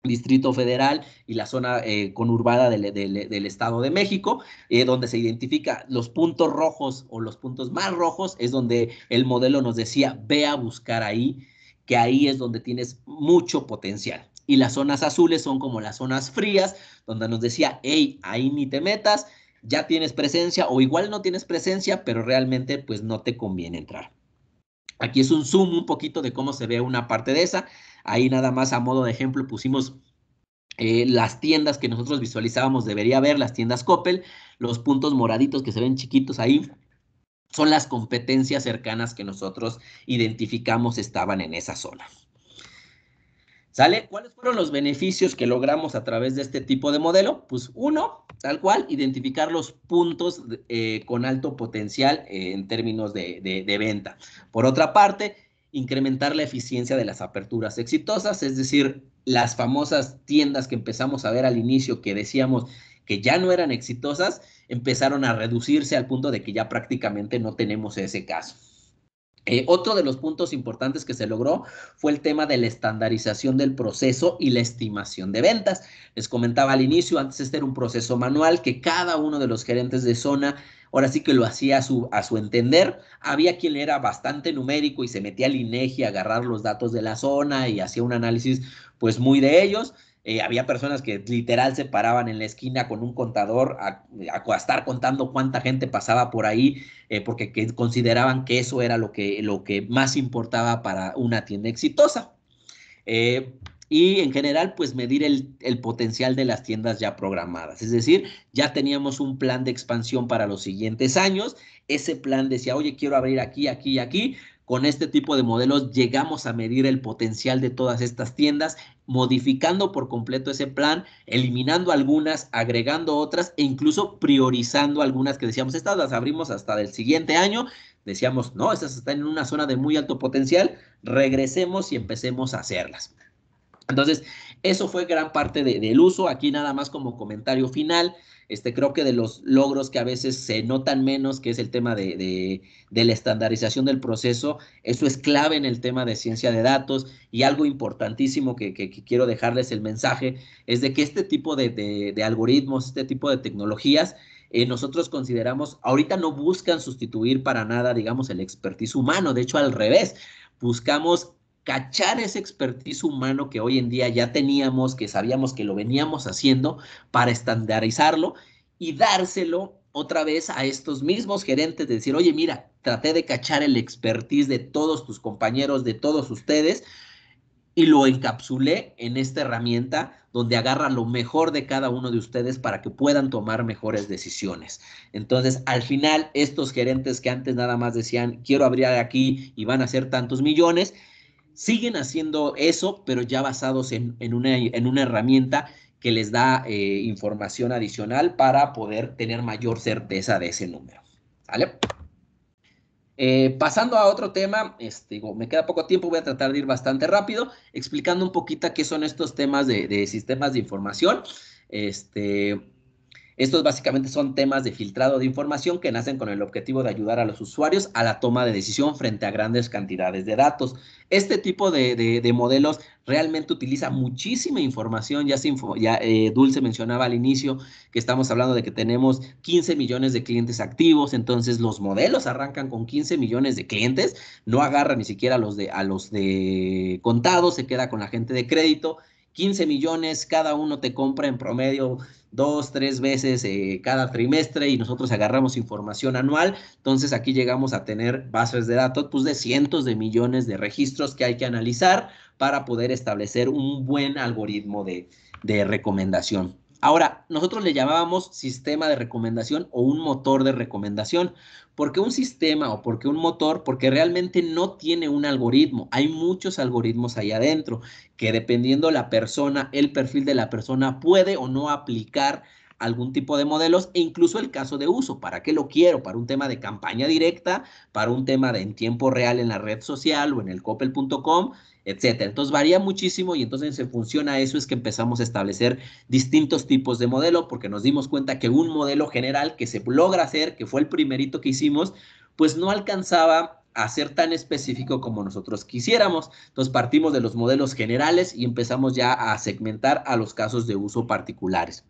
Speaker 4: Distrito Federal y la zona eh, conurbada del, Estado de México, eh, donde se identifica los puntos rojos o los puntos más rojos, es donde el modelo nos decía, ve a buscar ahí, que ahí es donde tienes mucho potencial. Y las zonas azules son como las zonas frías, donde nos decía, hey, ahí ni te metas, ya tienes presencia o igual no tienes presencia, pero realmente pues no te conviene entrar. Aquí es un zoom un poquito de cómo se ve una parte de esa. Ahí nada más a modo de ejemplo pusimos eh, las tiendas que nosotros visualizábamos, debería haber las tiendas Coppel, los puntos moraditos que se ven chiquitos ahí, son las competencias cercanas que nosotros identificamos estaban en esa zona. ¿Cuáles fueron los beneficios que logramos a través de este tipo de modelo? Pues uno, tal cual, identificar los puntos eh, con alto potencial eh, en términos de venta. Por otra parte, incrementar la eficiencia de las aperturas exitosas, es decir, las famosas tiendas que empezamos a ver al inicio que decíamos que ya no eran exitosas, empezaron a reducirse al punto de que ya prácticamente no tenemos ese caso. Eh, otro de los puntos importantes que se logró fue el tema de la estandarización del proceso y la estimación de ventas. Les comentaba al inicio, antes este era un proceso manual que cada uno de los gerentes de zona ahora sí que lo hacía a su, a su entender. Había quien era bastante numérico y se metía al INEGI e a agarrar los datos de la zona y hacía un análisis pues muy de ellos. Eh, había personas que literal se paraban en la esquina con un contador a, estar contando cuánta gente pasaba por ahí, eh, porque consideraban que eso era lo que, lo que más importaba para una tienda exitosa. Eh, y en general, pues medir el, el, potencial de las tiendas ya programadas. Es decir, ya teníamos un plan de expansión para los siguientes años. Ese plan decía, oye, quiero abrir aquí, aquí y aquí, con este tipo de modelos llegamos a medir el potencial de todas estas tiendas, modificando por completo ese plan, eliminando algunas, agregando otras e incluso priorizando algunas que decíamos, estas las abrimos hasta el siguiente año. Decíamos, no, estas están en una zona de muy alto potencial, regresemos y empecemos a hacerlas. Entonces, eso fue gran parte del uso. Aquí nada más como comentario final. Este, creo que de los logros que a veces se notan menos, que es el tema de, la estandarización del proceso, eso es clave en el tema de ciencia de datos y algo importantísimo que, quiero dejarles el mensaje es de que este tipo de, algoritmos, este tipo de tecnologías, eh, nosotros consideramos, ahorita no buscan sustituir para nada, digamos, el expertise humano, de hecho al revés, buscamos cachar ese expertise humano que hoy en día ya teníamos, que sabíamos que lo veníamos haciendo, para estandarizarlo y dárselo otra vez a estos mismos gerentes de decir, oye, mira, traté de cachar el expertise de todos tus compañeros, de todos ustedes, y lo encapsulé en esta herramienta donde agarra lo mejor de cada uno de ustedes para que puedan tomar mejores decisiones. Entonces, al final, estos gerentes que antes nada más decían, quiero abrir aquí y van a hacer tantos millones, siguen haciendo eso, pero ya basados en, en, una, herramienta que les da eh, información adicional para poder tener mayor certeza de ese número. Eh, pasando a otro tema, este, me queda poco tiempo, voy a tratar de ir bastante rápido, explicando un poquito qué son estos temas de, de sistemas de información. Este, estos básicamente son temas de filtrado de información que nacen con el objetivo de ayudar a los usuarios a la toma de decisión frente a grandes cantidades de datos. Este tipo de, modelos realmente utiliza muchísima información. Ya, eh, Dulce mencionaba al inicio que estamos hablando de que tenemos 15 millones de clientes activos, entonces los modelos arrancan con 15 millones de clientes, no agarra ni siquiera a los de, a los de contados, se queda con la gente de crédito 15 millones, cada uno te compra en promedio dos, tres veces eh, cada trimestre y nosotros agarramos información anual, entonces aquí llegamos a tener bases de datos pues, de cientos de millones de registros que hay que analizar para poder establecer un buen algoritmo de, de recomendación. Ahora, nosotros le llamábamos sistema de recomendación o un motor de recomendación. porque un sistema o porque un motor? Porque realmente no tiene un algoritmo. Hay muchos algoritmos ahí adentro que dependiendo la persona, el perfil de la persona, puede o no aplicar algún tipo de modelos e incluso el caso de uso. ¿Para qué lo quiero? ¿Para un tema de campaña directa? ¿Para un tema de en tiempo real en la red social o en el copel.com? etcétera. Entonces varía muchísimo y entonces en función a eso es que empezamos a establecer distintos tipos de modelo porque nos dimos cuenta que un modelo general que se logra hacer, que fue el primerito que hicimos, pues no alcanzaba a ser tan específico como nosotros quisiéramos. Entonces partimos de los modelos generales y empezamos ya a segmentar a los casos de uso particulares.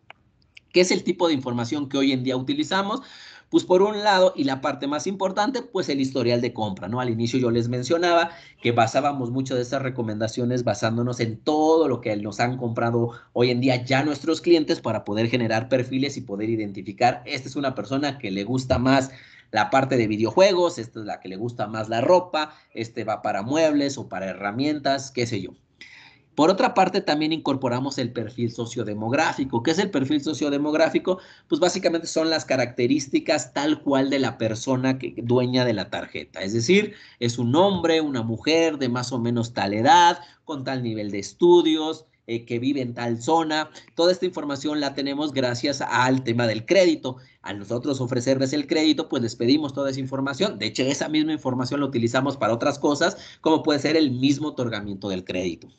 Speaker 4: ¿Qué es el tipo de información que hoy en día utilizamos? Pues por un lado, y la parte más importante, pues el historial de compra, ¿no? Al inicio yo les mencionaba que basábamos mucho de estas recomendaciones basándonos en todo lo que nos han comprado hoy en día ya nuestros clientes para poder generar perfiles y poder identificar, esta es una persona que le gusta más la parte de videojuegos, esta es la que le gusta más la ropa, este va para muebles o para herramientas, qué sé yo. Por otra parte, también incorporamos el perfil sociodemográfico. ¿Qué es el perfil sociodemográfico? Pues básicamente son las características tal cual de la persona que, dueña de la tarjeta. Es decir, es un hombre, una mujer de más o menos tal edad, con tal nivel de estudios, eh, que vive en tal zona. Toda esta información la tenemos gracias al tema del crédito. A nosotros ofrecerles el crédito, pues les pedimos toda esa información. De hecho, esa misma información la utilizamos para otras cosas, como puede ser el mismo otorgamiento del crédito.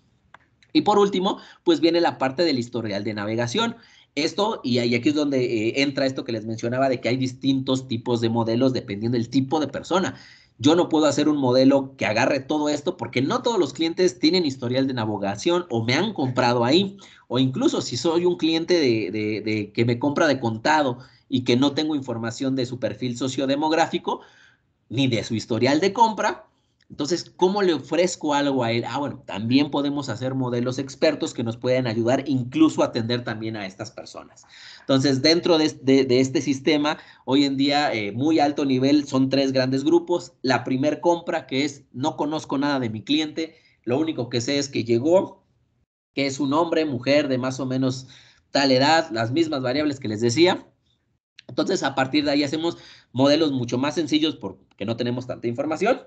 Speaker 4: Y por último, pues viene la parte del historial de navegación. Esto, y aquí es donde eh, entra esto que les mencionaba de que hay distintos tipos de modelos dependiendo del tipo de persona. Yo no puedo hacer un modelo que agarre todo esto porque no todos los clientes tienen historial de navegación o me han comprado ahí. O incluso si soy un cliente de, que me compra de contado y que no tengo información de su perfil sociodemográfico ni de su historial de compra, entonces, ¿cómo le ofrezco algo a él? Ah, bueno, también podemos hacer modelos expertos que nos pueden ayudar incluso a atender también a estas personas. Entonces, dentro de, este sistema, hoy en día, eh, muy alto nivel, son tres grandes grupos. La primer compra, que es, no conozco nada de mi cliente, lo único que sé es que llegó, que es un hombre, mujer de más o menos tal edad, las mismas variables que les decía. Entonces, a partir de ahí hacemos modelos mucho más sencillos porque no tenemos tanta información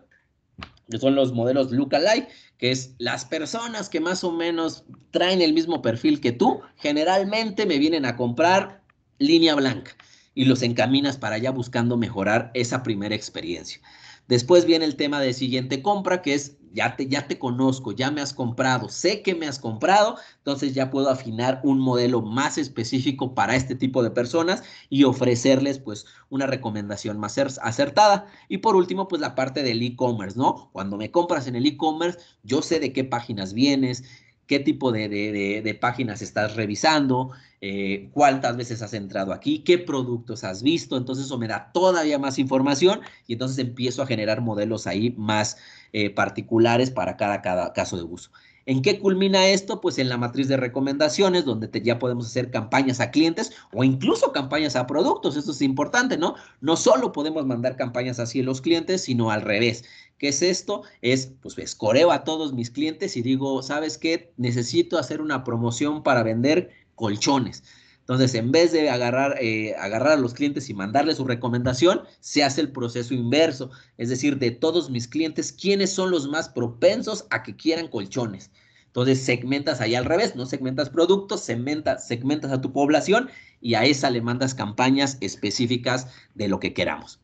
Speaker 4: que son los modelos lookalike, que es las personas que más o menos traen el mismo perfil que tú, generalmente me vienen a comprar línea blanca y los encaminas para allá buscando mejorar esa primera experiencia. Después viene el tema de siguiente compra, que es ya te, ya te conozco, ya me has comprado, sé que me has comprado, entonces ya puedo afinar un modelo más específico para este tipo de personas y ofrecerles pues una recomendación más acertada. Y por último, pues la parte del e-commerce, ¿no? Cuando me compras en el e-commerce, yo sé de qué páginas vienes, qué tipo de, páginas estás revisando, eh, cuántas veces has entrado aquí, qué productos has visto. Entonces eso me da todavía más información y entonces empiezo a generar modelos ahí más eh, particulares para cada, cada caso de uso. ¿En qué culmina esto? Pues en la matriz de recomendaciones, donde ya podemos hacer campañas a clientes o incluso campañas a productos. Esto es importante, ¿no? No solo podemos mandar campañas así a los clientes, sino al revés. ¿Qué es esto? Es, pues, escoreo a todos mis clientes y digo, ¿sabes qué? Necesito hacer una promoción para vender colchones. Entonces, en vez de agarrar, eh, agarrar a los clientes y mandarles su recomendación, se hace el proceso inverso. Es decir, de todos mis clientes, ¿quiénes son los más propensos a que quieran colchones? Entonces, segmentas ahí al revés, no segmentas productos, segmentas, segmentas a tu población y a esa le mandas campañas específicas de lo que queramos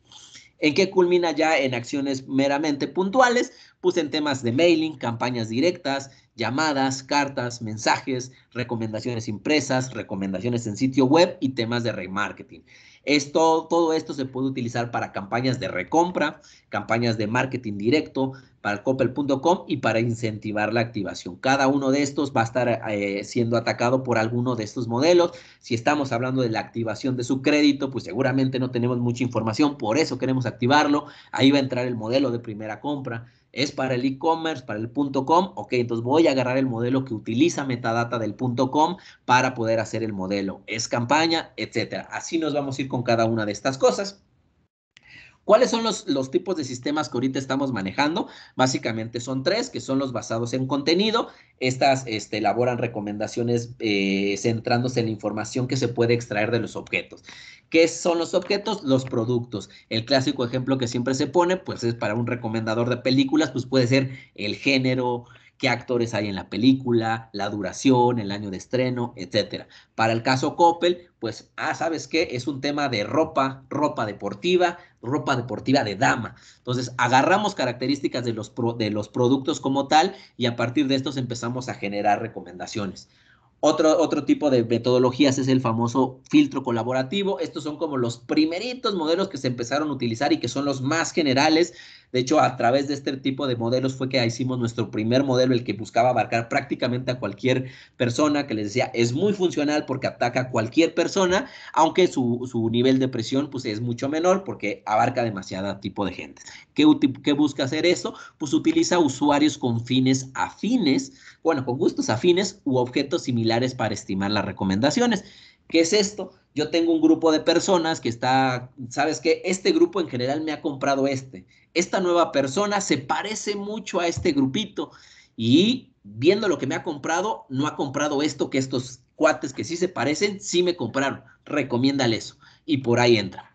Speaker 4: en que culmina ya en acciones meramente puntuales, Puse en temas de mailing, campañas directas, llamadas, cartas, mensajes, recomendaciones impresas, recomendaciones en sitio web y temas de remarketing. Esto, todo esto se puede utilizar para campañas de recompra, campañas de marketing directo, para coppel.com y para incentivar la activación. Cada uno de estos va a estar eh, siendo atacado por alguno de estos modelos. Si estamos hablando de la activación de su crédito, pues seguramente no tenemos mucha información, por eso queremos activarlo. Ahí va a entrar el modelo de primera compra es para el e-commerce, para el .com, ok, entonces voy a agarrar el modelo que utiliza metadata del .com para poder hacer el modelo, es campaña, etcétera. Así nos vamos a ir con cada una de estas cosas. ¿Cuáles son los, tipos de sistemas que ahorita estamos manejando? Básicamente son tres, que son los basados en contenido. Estas este, elaboran recomendaciones eh, centrándose en la información que se puede extraer de los objetos. ¿Qué son los objetos? Los productos. El clásico ejemplo que siempre se pone, pues es para un recomendador de películas, pues puede ser el género, qué actores hay en la película, la duración, el año de estreno, etc. Para el caso Coppel, pues, ah, ¿sabes qué? Es un tema de ropa, ropa deportiva, ropa deportiva de dama. Entonces, agarramos características de los, de los productos como tal y a partir de estos empezamos a generar recomendaciones. Otro, otro, tipo de metodologías es el famoso filtro colaborativo. Estos son como los primeritos modelos que se empezaron a utilizar y que son los más generales. De hecho, a través de este tipo de modelos fue que hicimos nuestro primer modelo, el que buscaba abarcar prácticamente a cualquier persona, que les decía, es muy funcional porque ataca a cualquier persona, aunque su, nivel de presión pues, es mucho menor porque abarca demasiado tipo de gente. ¿Qué, ¿Qué busca hacer eso? Pues utiliza usuarios con fines afines, bueno, con gustos afines u objetos similares para estimar las recomendaciones. ¿Qué es esto? Yo tengo un grupo de personas que está, ¿sabes qué? Este grupo en general me ha comprado este esta nueva persona se parece mucho a este grupito y viendo lo que me ha comprado, no ha comprado esto que estos cuates que sí se parecen, sí me compraron. Recomiéndale eso. Y por ahí entra.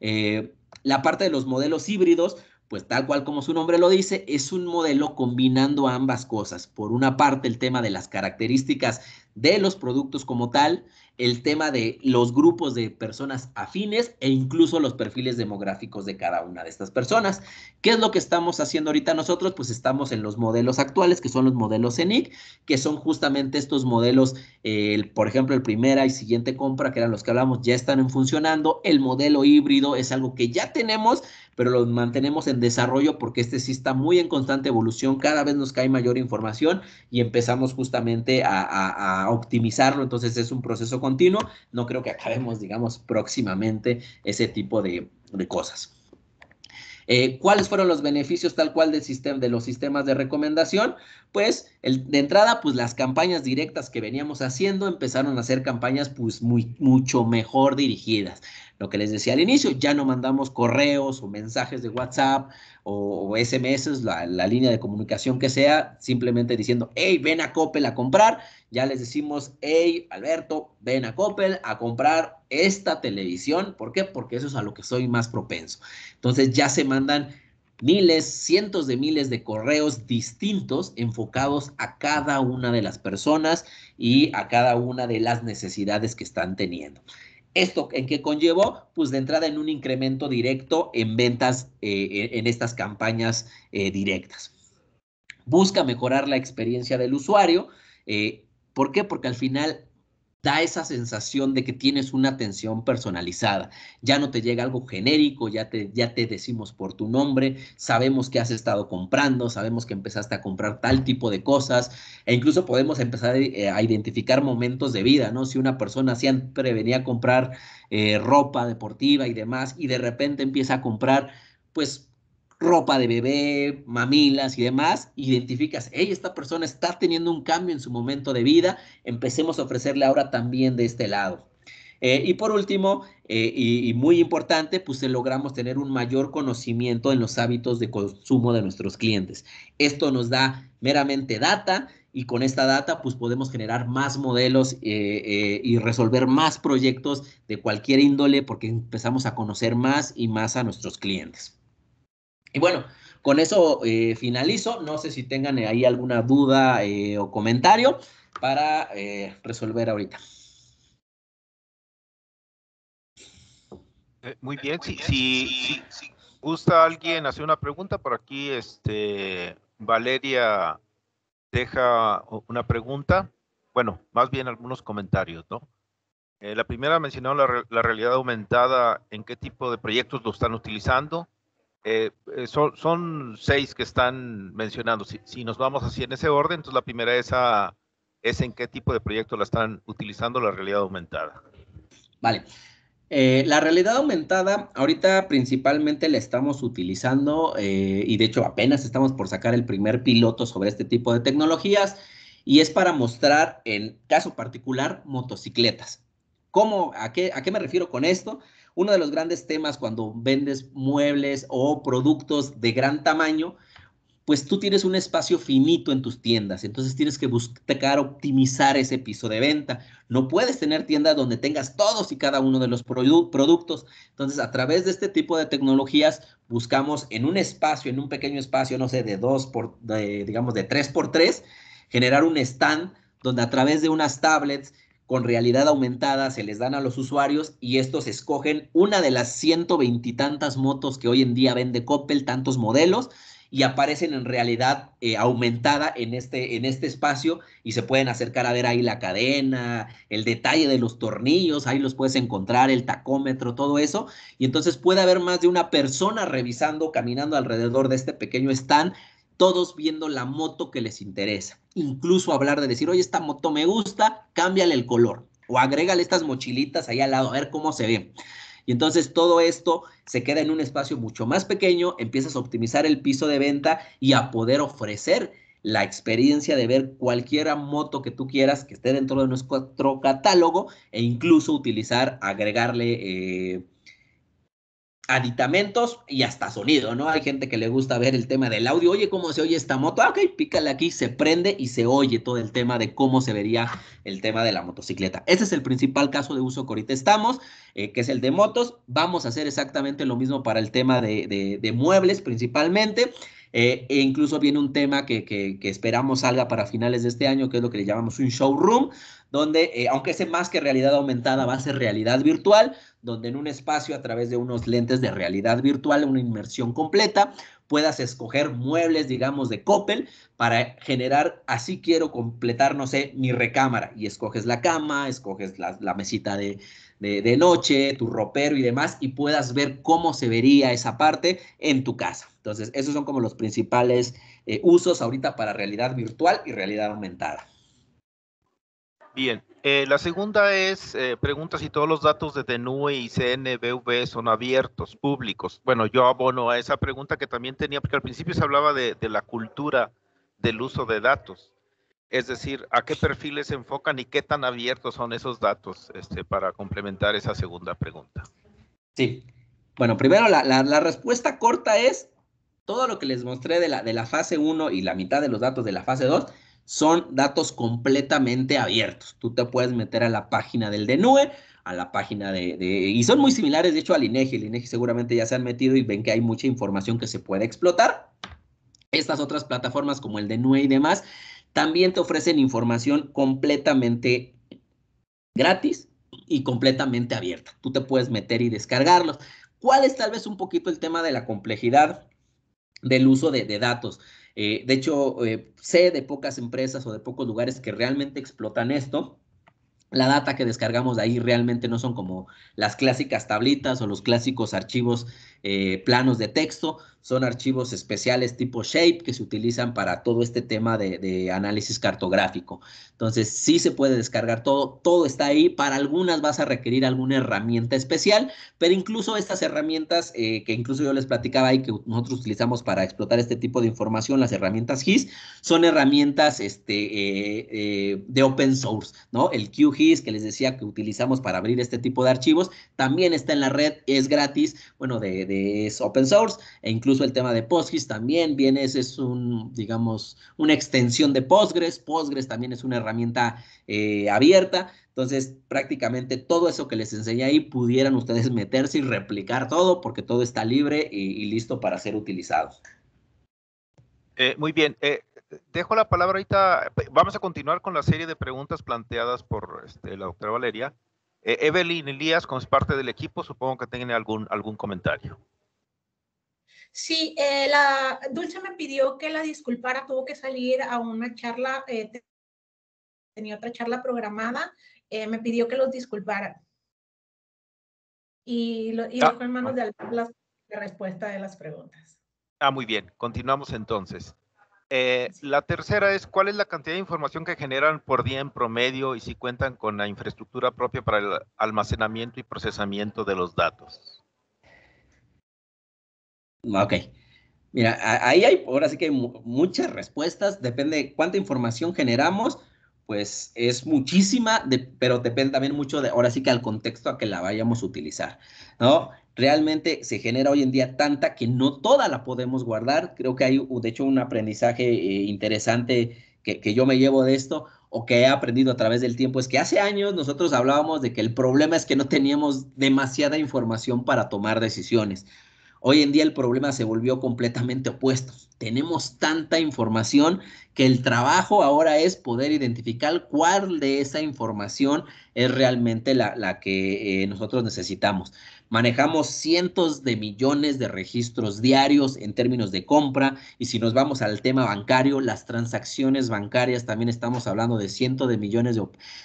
Speaker 4: Eh, la parte de los modelos híbridos, pues tal cual como su nombre lo dice, es un modelo combinando ambas cosas. Por una parte, el tema de las características de los productos como tal, el tema de los grupos de personas afines e incluso los perfiles demográficos de cada una de estas personas. ¿Qué es lo que estamos haciendo ahorita nosotros? Pues estamos en los modelos actuales, que son los modelos ENIC, que son justamente estos modelos, el, por ejemplo, el primera y siguiente compra, que eran los que hablamos, ya están funcionando. El modelo híbrido es algo que ya tenemos, pero lo mantenemos en desarrollo porque este sí está muy en constante evolución, cada vez nos cae mayor información y empezamos justamente a, optimizarlo, entonces es un proceso continuo, no creo que acabemos, digamos, próximamente ese tipo de, cosas. Eh, ¿Cuáles fueron los beneficios tal cual del sistema, de los sistemas de recomendación? Pues de entrada, pues las campañas directas que veníamos haciendo empezaron a ser campañas pues muy, mucho mejor dirigidas. Lo que les decía al inicio, ya no mandamos correos o mensajes de WhatsApp o, SMS, la, la, línea de comunicación que sea, simplemente diciendo, hey, ven a Coppel a comprar. Ya les decimos, hey, Alberto, ven a Coppel a comprar esta televisión. ¿Por qué? Porque eso es a lo que soy más propenso. Entonces ya se mandan miles, cientos de miles de correos distintos enfocados a cada una de las personas y a cada una de las necesidades que están teniendo. ¿Esto en qué conllevó? Pues de entrada en un incremento directo en ventas eh, eh, en estas campañas eh, directas. Busca mejorar la experiencia del usuario. ¿Por qué? Porque al final da esa sensación de que tienes una atención personalizada. Ya no te llega algo genérico, ya te, ya te decimos por tu nombre, sabemos que has estado comprando, sabemos que empezaste a comprar tal tipo de cosas e incluso podemos empezar eh, a identificar momentos de vida, ¿no? Si una persona siempre venía a comprar eh, ropa deportiva y demás y de repente empieza a comprar, pues ropa de bebé, mamilas y demás, identificas, hey, esta persona está teniendo un cambio en su momento de vida, empecemos a ofrecerle ahora también de este lado. Eh, y por último, eh, y, muy importante, pues eh, logramos tener un mayor conocimiento en los hábitos de consumo de nuestros clientes. Esto nos da meramente data y con esta data pues podemos generar más modelos y resolver más proyectos de cualquier índole porque empezamos a conocer más y más a nuestros clientes. Y bueno, con eso eh, finalizo. No sé si tengan eh, ahí alguna duda eh, o comentario para resolver ahorita.
Speaker 1: Muy bien, si, gusta alguien hacer una pregunta, por aquí este, Valeria deja una pregunta, bueno, más bien algunos comentarios, ¿no? la primera mencionó la realidad aumentada, ¿en qué tipo de proyectos lo están utilizando? Eh, eh, son, seis que están mencionando. Si, nos vamos así en ese orden, entonces la primera es, es en qué tipo de proyecto la están utilizando la realidad aumentada. Vale.
Speaker 4: Eh, la realidad aumentada, ahorita principalmente la estamos utilizando y de hecho apenas estamos por sacar el primer piloto sobre este tipo de tecnologías y es para mostrar, en caso particular, motocicletas. ¿Cómo, a, qué, ¿A qué me refiero con esto? uno de los grandes temas cuando vendes muebles o productos de gran tamaño, pues tú tienes un espacio finito en tus tiendas, entonces tienes que buscar optimizar ese piso de venta. No puedes tener tiendas donde tengas todos y cada uno de los productos. Entonces, a través de este tipo de tecnologías, buscamos en un espacio, en un pequeño espacio, no sé, de dos por, digamos, de tres por tres, generar un stand donde a través de unas tablets con realidad aumentada, se les dan a los usuarios y estos escogen una de las ciento veintitantas motos que hoy en día vende Coppel, tantos modelos, y aparecen en realidad eh, aumentada en este, en este espacio y se pueden acercar a ver ahí la cadena, el detalle de los tornillos, ahí los puedes encontrar, el tacómetro, todo eso. Y entonces puede haber más de una persona revisando, caminando alrededor de este pequeño stand todos viendo la moto que les interesa. Incluso hablar de decir, oye, esta moto me gusta, cámbiale el color o agrégale estas mochilitas ahí al lado, a ver cómo se ve. Y entonces todo esto se queda en un espacio mucho más pequeño, empiezas a optimizar el piso de venta y a poder ofrecer la experiencia de ver cualquiera moto que tú quieras que esté dentro de nuestro catálogo e incluso utilizar, agregarle... Eh, aditamentos y hasta sonido, ¿no? Hay gente que le gusta ver el tema del audio, oye, ¿cómo se oye esta moto? Ah, ok, pícale aquí, se prende y se oye todo el tema de cómo se vería el tema de la motocicleta. Ese es el principal caso de uso que ahorita estamos, eh, que es el de motos. Vamos a hacer exactamente lo mismo para el tema de, de, muebles principalmente. Eh, e incluso viene un tema que, que, que, esperamos salga para finales de este año, que es lo que le llamamos un showroom, donde, eh, aunque sea más que realidad aumentada, va a ser realidad virtual, donde en un espacio a través de unos lentes de realidad virtual, una inmersión completa, puedas escoger muebles, digamos, de Coppel para generar, así quiero completar, no sé, mi recámara. Y escoges la cama, escoges la, mesita de, de, noche, tu ropero y demás, y puedas ver cómo se vería esa parte en tu casa. Entonces, esos son como los principales eh, usos ahorita para
Speaker 1: realidad virtual y realidad aumentada. Bien, eh, la segunda es, eh, pregunta si todos los datos de DENUE y CNBV son abiertos, públicos. Bueno, yo abono a esa pregunta que también tenía, porque al principio se hablaba de, la cultura del uso de datos. Es decir, ¿a qué perfiles se enfocan y qué tan abiertos son esos datos este, para complementar esa segunda pregunta? Sí.
Speaker 4: Bueno, primero la,
Speaker 1: respuesta corta es todo lo que les mostré de la, de la fase 1 y la mitad de
Speaker 4: los datos de la fase 2 son datos completamente abiertos. Tú te puedes meter a la página del DENUE, a la página de, Y son muy similares, de hecho, al INEGI. E el INEGI e seguramente ya se han metido y ven que hay mucha información que se puede explotar. Estas otras plataformas como el DENUE y demás, también te ofrecen información completamente gratis y completamente abierta. Tú te puedes meter y descargarlos. ¿Cuál es tal vez un poquito el tema de la complejidad del uso de, de datos? Eh, de hecho, eh, sé de pocas empresas o de pocos lugares que realmente explotan esto. La data que descargamos de ahí realmente no son como las clásicas tablitas o los clásicos archivos eh, planos de texto, son archivos especiales tipo Shape que se utilizan para todo este tema de, análisis cartográfico. Entonces, sí se puede descargar todo, todo está ahí. Para algunas vas a requerir alguna herramienta especial, pero incluso estas herramientas eh, que incluso yo les platicaba y que nosotros utilizamos para explotar este tipo de información, las herramientas GIS, son herramientas este, eh, eh, de open source, ¿no? El QGIS que les decía que utilizamos para abrir este tipo de archivos, también está en la red, es gratis, bueno, de, de es open source e incluso incluso el tema de PostGIS también viene, es un, digamos, una extensión de Postgres. Postgres también es una herramienta eh, abierta. Entonces, prácticamente todo eso que les enseñé ahí pudieran ustedes meterse y replicar todo porque todo está libre y, listo para ser utilizado.
Speaker 1: Eh, muy bien. Eh, dejo la palabra ahorita. Vamos a continuar con la serie de preguntas planteadas por este, la doctora Valeria. Evelyn Elías, como es parte del equipo, supongo que tienen algún, algún comentario.
Speaker 2: Sí, eh, la, Dulce me pidió que la disculpara, tuvo que salir a una charla, eh, tenía otra charla programada, eh, me pidió que los disculpara. Y, lo, ah, dejó en manos de la, la, respuesta de las preguntas.
Speaker 1: Ah, muy bien, continuamos entonces. La tercera es, ¿cuál es la cantidad de información que generan por día en promedio y si cuentan con la infraestructura propia para el almacenamiento y procesamiento de los datos?
Speaker 4: Ah, ok. Mira,
Speaker 1: ahí hay, ahora sí que hay muchas respuestas,
Speaker 4: depende de cuánta información generamos, pues es muchísima, de, pero depende también mucho de, ahora sí que al contexto a que la vayamos a utilizar, ¿no? Realmente se genera hoy en día tanta que no toda la podemos guardar, creo que hay, de hecho, un aprendizaje eh, interesante que, que yo me llevo de esto, o que he aprendido a través del tiempo es que hace años nosotros hablábamos de que el problema es que no teníamos demasiada información para tomar decisiones. Hoy en día el problema se volvió completamente opuesto. Tenemos tanta información que el trabajo ahora es poder identificar cuál de esa información es realmente la, que eh, nosotros necesitamos manejamos cientos de millones de registros diarios en términos de compra y si nos vamos al tema bancario, las transacciones bancarias, también estamos hablando de cientos de millones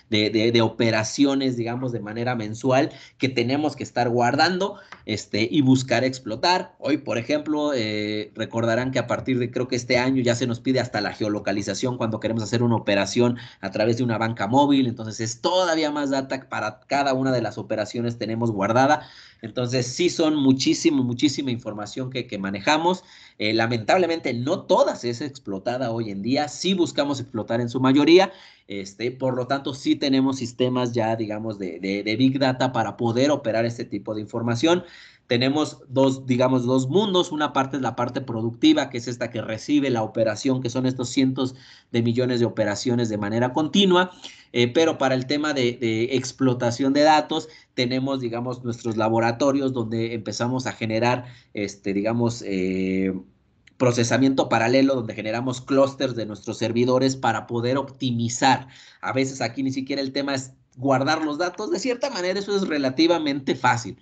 Speaker 4: de, operaciones, digamos, de manera mensual que tenemos que estar guardando este, y buscar explotar. Hoy, por ejemplo, eh, recordarán que a partir de creo que este año ya se nos pide hasta la geolocalización cuando queremos hacer una operación a través de una banca móvil, entonces es todavía más data para cada una de las operaciones tenemos guardada. Entonces, sí son muchísimo, muchísima información que, que manejamos. Eh, lamentablemente, no todas es explotada hoy en día. Sí buscamos explotar en su mayoría. Este, por lo tanto, sí tenemos sistemas ya, digamos, de Big Data para poder operar este tipo de información tenemos dos, digamos, dos mundos. Una parte es la parte productiva, que es esta que recibe la operación, que son estos cientos de millones de operaciones de manera continua. Eh, pero para el tema de, explotación de datos, tenemos, digamos, nuestros laboratorios donde empezamos a generar, este, digamos, eh, procesamiento paralelo donde generamos clústeres de nuestros servidores para poder optimizar. A veces aquí ni siquiera el tema es guardar los datos. De cierta manera eso es relativamente fácil.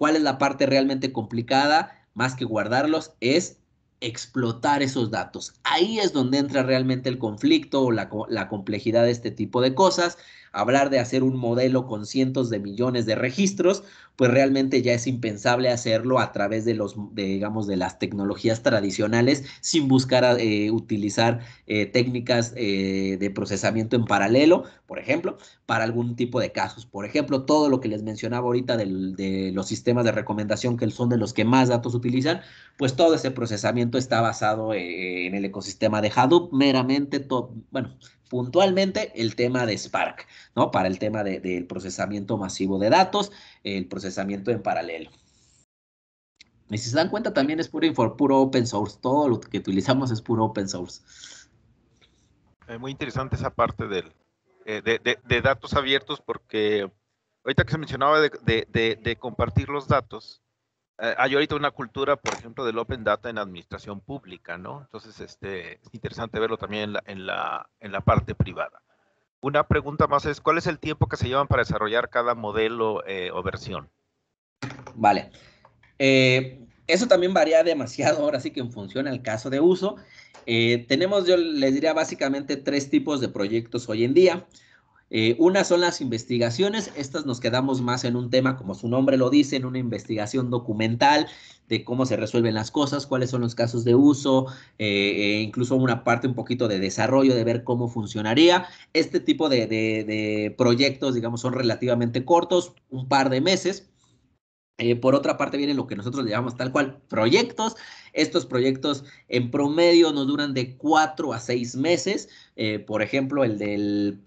Speaker 4: ¿Cuál es la parte realmente complicada? Más que guardarlos, es explotar esos datos. Ahí es donde entra realmente el conflicto o la, complejidad de este tipo de cosas hablar de hacer un modelo con cientos de millones de registros, pues realmente ya es impensable hacerlo a través de los, digamos, de las tecnologías tradicionales sin buscar eh, utilizar eh, técnicas eh, de procesamiento en paralelo, por ejemplo, para algún tipo de casos. Por ejemplo, todo lo que les mencionaba ahorita de los sistemas de recomendación que son de los que más datos utilizan, pues todo ese procesamiento está basado en el ecosistema de Hadoop, meramente todo, bueno, puntualmente el tema de Spark, ¿no? Para el tema del procesamiento masivo de datos, el procesamiento en paralelo. Y si
Speaker 1: se dan cuenta, también es
Speaker 4: puro, puro open source. Todo lo que utilizamos es puro open source.
Speaker 1: Eh, muy interesante esa parte del, eh, de, datos abiertos porque ahorita que se mencionaba de, de compartir los datos, eh, hay ahorita una cultura, por ejemplo, del open data en administración pública, ¿no? Entonces, este, es interesante verlo también en la, parte privada. Una pregunta más es, ¿cuál es el tiempo que se llevan para desarrollar cada modelo eh, o versión?
Speaker 4: Vale. Eh, eso también varía demasiado, ahora sí que en función al caso de uso. tenemos, yo les diría, básicamente tres tipos de proyectos hoy en día. Eh, una son las investigaciones, estas nos quedamos más en un tema, como su nombre lo dice, en una investigación documental de cómo se resuelven las cosas, cuáles son los casos de uso, eh, eh, incluso una parte un poquito de desarrollo, de ver cómo funcionaría. Este tipo de, proyectos, digamos, son relativamente cortos, un par de meses. Eh, por otra parte vienen lo que nosotros le llamamos tal cual proyectos. Estos proyectos en promedio nos duran de cuatro a seis meses. por ejemplo, el del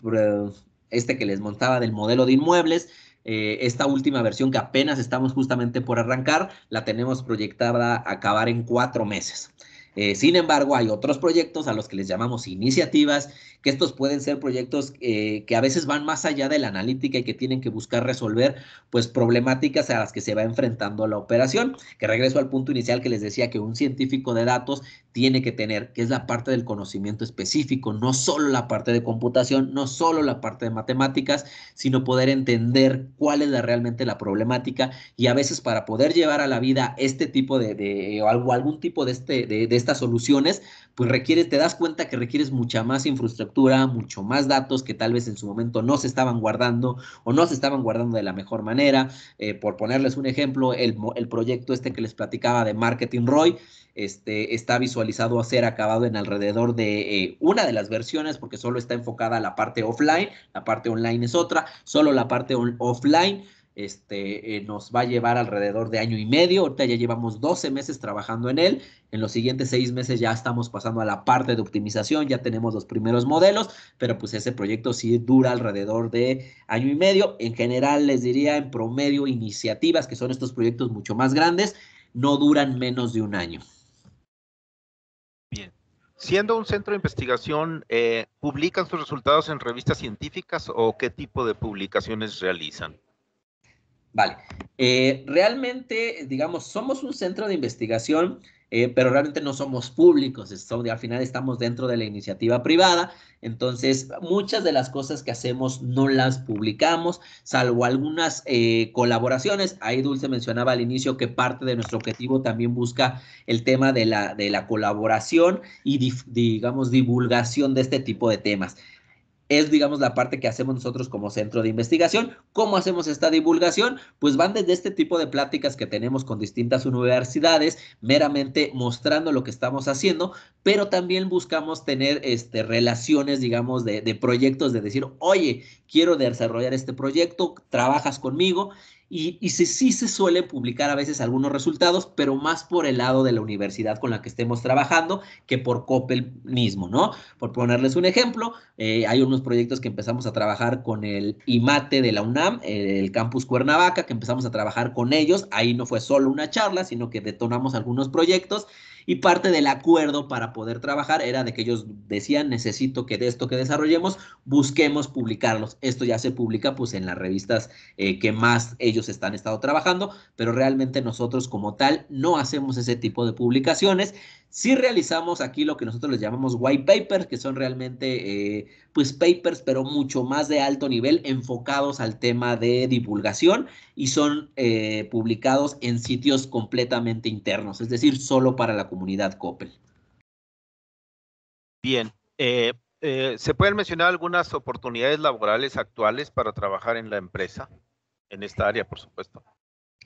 Speaker 4: este que les montaba del modelo de inmuebles. Eh, esta última versión que apenas estamos justamente por arrancar, la tenemos proyectada a acabar en cuatro meses. Eh, sin embargo, hay otros proyectos a los que les llamamos iniciativas que estos pueden ser proyectos eh, que a veces van más allá de la analítica y que tienen que buscar resolver pues problemáticas a las que se va enfrentando la operación, que regreso al punto inicial que les decía que un científico de datos tiene que tener, que es la parte del conocimiento específico, no solo la parte de computación, no solo la parte de matemáticas, sino poder entender cuál es realmente la problemática y a veces para poder llevar a la vida este tipo de, de o algún tipo de, este, de, estas soluciones, pues te das cuenta que requieres mucha más infraestructura mucho más datos que tal vez en su momento no se estaban guardando o no se estaban guardando de la mejor manera. Eh, por ponerles un ejemplo, el, proyecto este que les platicaba de Marketing Roy este, está visualizado a ser acabado en alrededor de eh, una de las versiones porque solo está enfocada a la parte offline, la parte online es otra, solo la parte offline este, eh, nos va a llevar alrededor de año y medio. Ahorita ya llevamos 12 meses trabajando en él. En los siguientes seis meses ya estamos pasando a la parte de optimización, ya tenemos los primeros modelos, pero pues ese proyecto sí dura alrededor de año y medio. En general, les diría en promedio, iniciativas, que son estos proyectos mucho más grandes, no
Speaker 1: duran menos de un año. Bien. Siendo un centro de investigación, eh, ¿publican sus resultados en revistas científicas o qué tipo de publicaciones realizan? Vale. Eh,
Speaker 4: realmente, digamos, somos un centro de investigación, eh, pero realmente no somos públicos. al final estamos dentro de la iniciativa privada. Entonces, muchas de las cosas que hacemos no las publicamos, salvo algunas eh, colaboraciones. Ahí Dulce mencionaba al inicio que parte de nuestro objetivo también busca el tema de la, de la colaboración y, digamos, divulgación de este tipo de temas es, digamos, la parte que hacemos nosotros como centro de investigación. ¿Cómo hacemos esta divulgación? Pues van desde este tipo de pláticas que tenemos con distintas universidades, meramente mostrando lo que estamos haciendo, pero también buscamos tener este, relaciones, digamos, de, de proyectos, de decir, oye, quiero desarrollar este proyecto, trabajas conmigo y, sí, se suele publicar a veces algunos resultados, pero más por el lado de la universidad con la que estemos trabajando que por COPEL mismo, ¿no? Por ponerles un ejemplo, eh, hay unos proyectos que empezamos a trabajar con el IMATE de la UNAM, eh, el campus Cuernavaca, que empezamos a trabajar con ellos. Ahí no fue solo una charla, sino que detonamos algunos proyectos. Y parte del acuerdo para poder trabajar era de que ellos decían, necesito que de esto que desarrollemos, busquemos publicarlos. Esto ya se publica pues en las revistas eh, que más ellos están estado trabajando, pero realmente nosotros como tal no hacemos ese tipo de publicaciones. Sí realizamos aquí lo que nosotros les llamamos white papers, que son realmente eh, pues papers, pero mucho más de alto nivel, enfocados al tema de divulgación y son eh, publicados en sitios completamente internos, es decir, solo para la comunidad Coppel.
Speaker 1: Bien, eh, eh, ¿se pueden mencionar algunas oportunidades laborales actuales para trabajar en la empresa? En esta área, por supuesto.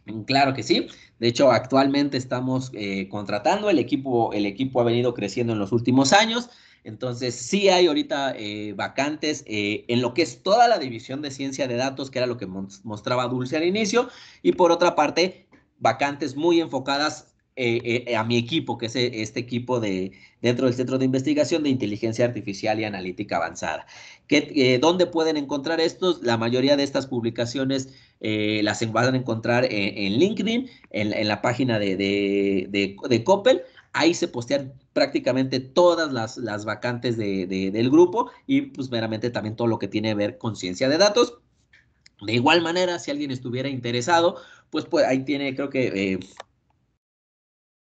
Speaker 4: Mm, claro que sí. De hecho, actualmente estamos contratando. El equipo, el equipo ha venido creciendo en los últimos años. Entonces, sí hay ahorita eh, vacantes eh, en lo que es toda la división de ciencia de datos, que era lo que mostraba Dulce al inicio, y por otra parte, vacantes muy enfocadas eh, a mi equipo, que es este equipo de dentro del Centro de Investigación de Inteligencia Artificial y Analítica Avanzada. ¿Dónde pueden encontrar estos? La mayoría de estas publicaciones las van a encontrar en, LinkedIn, en, la página de, de, de Coppel. Ahí se postean prácticamente todas las, vacantes del grupo y pues meramente también todo lo que tiene que ver con ciencia de datos. De igual manera, si alguien estuviera interesado, pues, pues ahí tiene, creo que eh,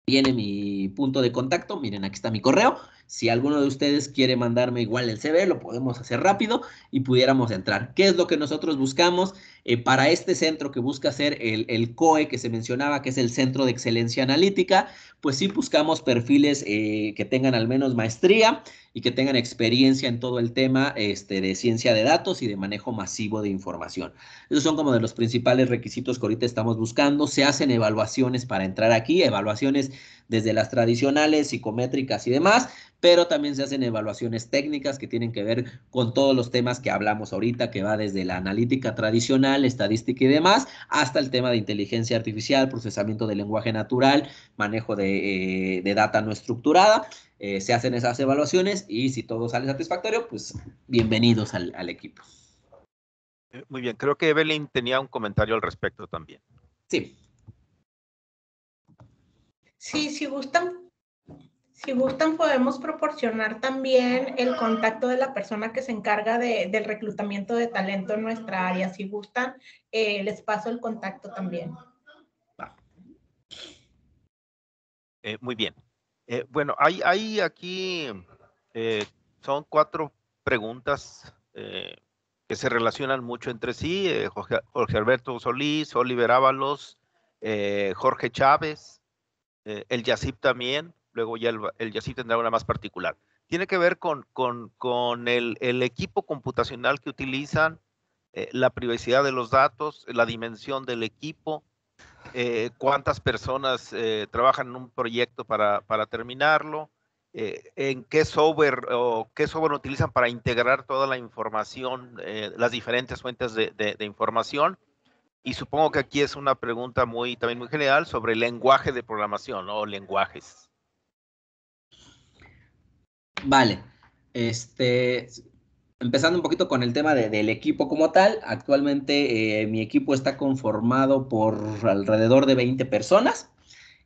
Speaker 4: viene mi punto de contacto. Miren, aquí está mi correo. Si alguno de ustedes quiere mandarme igual el CV, lo podemos hacer rápido y pudiéramos entrar. ¿Qué es lo que nosotros buscamos eh, para este centro que busca ser el, COE que se mencionaba, que es el Centro de Excelencia Analítica? Pues sí buscamos perfiles eh, que tengan al menos maestría y que tengan experiencia en todo el tema este, de ciencia de datos y de manejo masivo de información. Esos son como de los principales requisitos que ahorita estamos buscando. Se hacen evaluaciones para entrar aquí, evaluaciones desde las tradicionales, psicométricas y demás, pero también se hacen evaluaciones técnicas que tienen que ver con todos los temas que hablamos ahorita, que va desde la analítica tradicional, estadística y demás, hasta el tema de inteligencia artificial, procesamiento de lenguaje natural, manejo de, eh, data no estructurada. Eh, se hacen esas evaluaciones y si todo sale satisfactorio, pues bienvenidos al, al equipo.
Speaker 1: Eh, muy bien, creo que Evelyn tenía un comentario al respecto también. Sí.
Speaker 2: Ah. Sí, si gustan, si gustan podemos proporcionar también el contacto de la persona que se encarga del reclutamiento de talento en nuestra área. Si gustan, eh, les paso el contacto también.
Speaker 1: Eh, muy bien. Eh, bueno, hay, hay aquí, son cuatro preguntas que se relacionan mucho entre sí. Jorge, Jorge, Alberto Solís, Oliver Ábalos, Jorge Chávez eh, el YASIP también, luego ya el, tendrá una más particular. Tiene que ver con, el, equipo computacional que utilizan, eh, la privacidad de los datos, la dimensión del equipo, eh, cuántas personas trabajan en un proyecto para, terminarlo, en qué software o qué software utilizan para integrar toda la información, las diferentes fuentes de información y supongo que aquí es una pregunta muy, también muy general sobre el lenguaje de programación o lenguajes.
Speaker 4: Vale. Este, empezando un poquito con el tema del equipo como tal, actualmente eh, mi equipo está conformado por alrededor de 20 personas.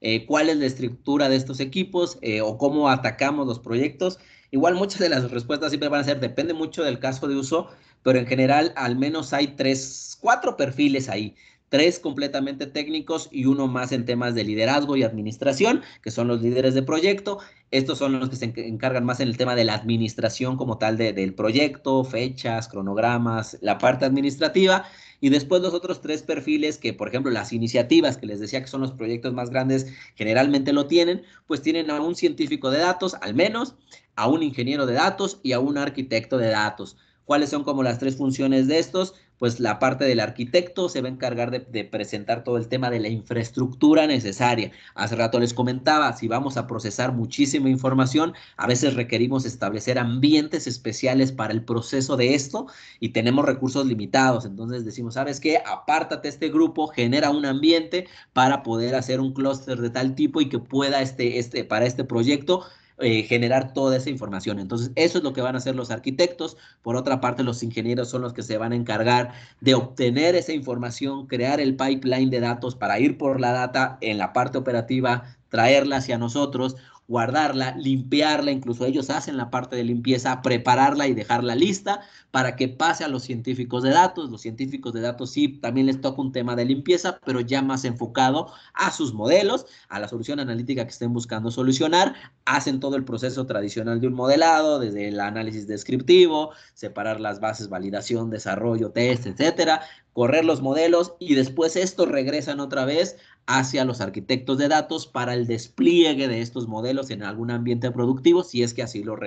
Speaker 4: Eh, ¿Cuál es la estructura de estos equipos eh, o cómo atacamos los proyectos? Igual muchas de las respuestas siempre van a ser, depende mucho del caso de uso, pero en general al menos hay tres, cuatro perfiles ahí tres completamente técnicos y uno más en temas de liderazgo y administración, que son los líderes de proyecto. Estos son los que se encargan más en el tema de la administración como tal del proyecto, fechas, cronogramas, la parte administrativa. Y después los otros tres perfiles que, por ejemplo, las iniciativas que les decía que son los proyectos más grandes, generalmente lo tienen, pues tienen a un científico de datos, al menos, a un ingeniero de datos y a un arquitecto de datos ¿Cuáles son como las tres funciones de estos? Pues la parte del arquitecto se va a encargar de, presentar todo el tema de la infraestructura necesaria. Hace rato les comentaba, si vamos a procesar muchísima información, a veces requerimos establecer ambientes especiales para el proceso de esto y tenemos recursos limitados. Entonces decimos, ¿sabes qué? Apártate este grupo, genera un ambiente para poder hacer un clúster de tal tipo y que pueda este, este, para este proyecto eh, generar toda esa información. Entonces, eso es lo que van a hacer los arquitectos. Por otra parte, los ingenieros son los que se van a encargar de obtener esa información, crear el pipeline de datos para ir por la data en la parte operativa, traerla hacia nosotros guardarla, limpiarla, incluso ellos hacen la parte de limpieza, prepararla y dejarla lista para que pase a los científicos de datos. Los científicos de datos sí también les toca un tema de limpieza, pero ya más enfocado a sus modelos, a la solución analítica que estén buscando solucionar. Hacen todo el proceso tradicional de un modelado, desde el análisis descriptivo, separar las bases, validación, desarrollo, test, etcétera, correr los modelos y después estos regresan otra vez hacia los arquitectos de datos para el despliegue de estos modelos en algún ambiente productivo, si es que así lo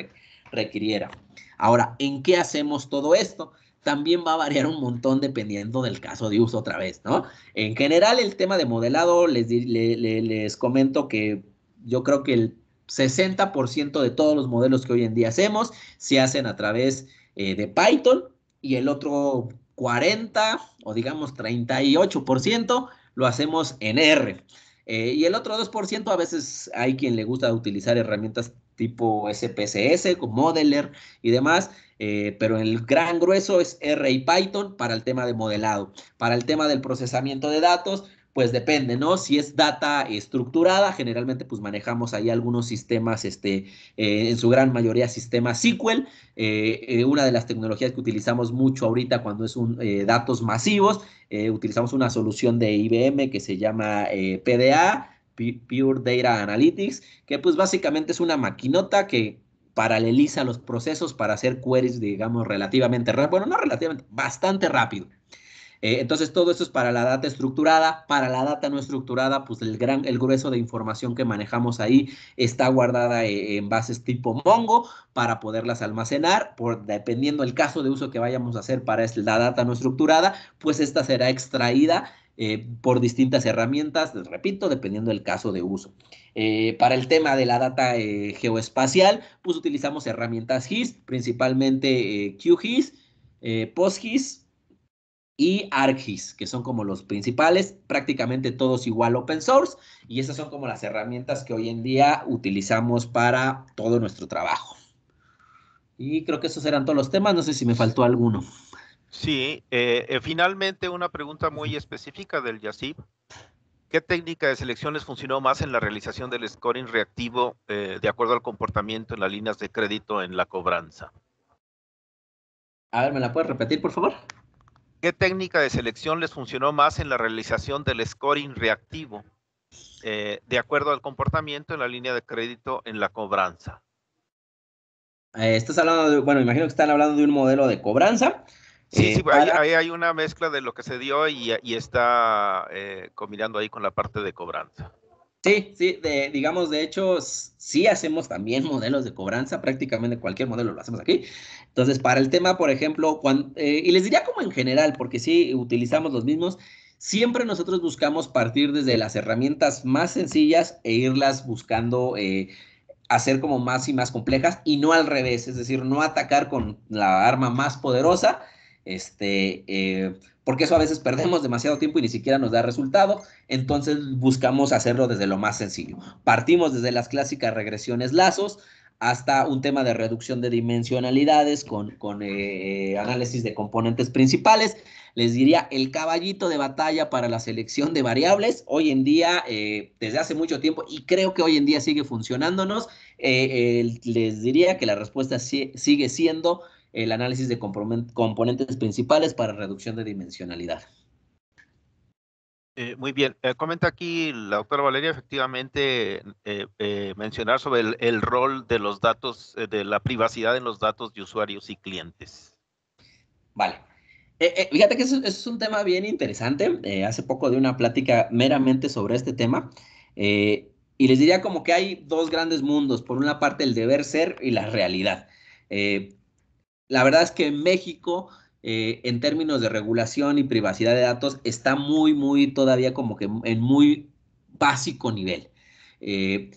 Speaker 4: requiriera. Ahora, ¿en qué hacemos todo esto? También va a variar un montón dependiendo del caso de uso otra vez, ¿no? En general, el tema de modelado, les, les comento que yo creo que el 60% de todos los modelos que hoy en día hacemos se hacen a través eh, de Python y el otro 40 o digamos 38% lo hacemos en R. Eh, y el otro 2% a veces hay quien le gusta utilizar herramientas tipo SPSS, como Modeler y demás, eh, pero el gran grueso es R y Python para el tema de modelado. Para el tema del procesamiento de datos, pues depende, ¿no? Si es data estructurada, generalmente pues manejamos ahí algunos sistemas, este, eh, en su gran mayoría sistemas SQL, eh, eh, una de las tecnologías que utilizamos mucho ahorita cuando es un, datos masivos, utilizamos una solución de IBM que se llama PDA, Pure Data Analytics, que pues básicamente es una maquinota que paraleliza los procesos para hacer queries, digamos, relativamente rápido, bueno, no relativamente, bastante rápido. Eh, entonces, todo eso es para la data estructurada. Para la data no estructurada, pues el, gran, el grueso de información que manejamos ahí está guardada eh, en bases tipo Mongo para poderlas almacenar. Por, dependiendo el caso de uso que vayamos a hacer para la data no estructurada, pues esta será extraída eh, por distintas herramientas, repito, dependiendo del caso de uso. para el tema de la data geoespacial, pues utilizamos herramientas GIS, principalmente QGIS, PostGIS, y ArcGIS, que son como los principales, prácticamente todos igual open source, y esas son como las herramientas que hoy en día utilizamos para todo nuestro trabajo. Y creo que esos eran todos los temas, no sé si me faltó alguno.
Speaker 1: Sí, eh, eh, finalmente una pregunta muy específica del Yasip. ¿Qué técnica de selecciones funcionó más en la realización del scoring reactivo eh, de acuerdo al comportamiento en las líneas de crédito en la cobranza? A ver, ¿me la puedes repetir, por favor? ¿Qué técnica de selección les funcionó más en la realización del scoring reactivo eh, de acuerdo al comportamiento en la línea de crédito en la cobranza?
Speaker 4: Eh, estás hablando de, bueno, imagino que están hablando de un modelo de cobranza.
Speaker 1: Sí, eh, sí, ahí, hay una mezcla de lo que se dio y está combinando ahí con la parte de cobranza. Sí, sí,
Speaker 4: digamos, de hecho, sí hacemos también modelos de cobranza, prácticamente cualquier modelo lo hacemos aquí. Entonces, para el tema, por ejemplo, eh, y les diría como en general, porque sí utilizamos los mismos, siempre nosotros buscamos partir desde las herramientas más sencillas e irlas buscando eh, hacer como más y más complejas y no al revés, es decir, no atacar con la arma más poderosa, este, eh, porque eso a veces perdemos demasiado tiempo y ni siquiera nos da resultado, entonces buscamos hacerlo desde lo más sencillo. Partimos desde las clásicas regresiones lazos hasta un tema de reducción de dimensionalidades con, con eh, eh, análisis de componentes principales. Les diría el caballito de batalla para la selección de variables. Hoy en día, eh, desde hace mucho tiempo, y creo que hoy en día sigue funcionándonos, les diría que la respuesta sigue siendo el análisis de componentes principales para reducción de dimensionalidad.
Speaker 1: Eh, muy bien, eh, comenta aquí la doctora Valeria efectivamente eh, mencionar sobre el, rol de los datos, de la privacidad en los datos de usuarios y clientes. Vale.
Speaker 4: fíjate que es un tema bien interesante. hace poco de una plática meramente sobre este tema. y les diría como que hay dos grandes mundos. Por una parte, el deber ser y la realidad. Eh, la verdad es que en México, eh, en términos de regulación y privacidad de datos, está muy, muy todavía como que en muy básico nivel. Eh,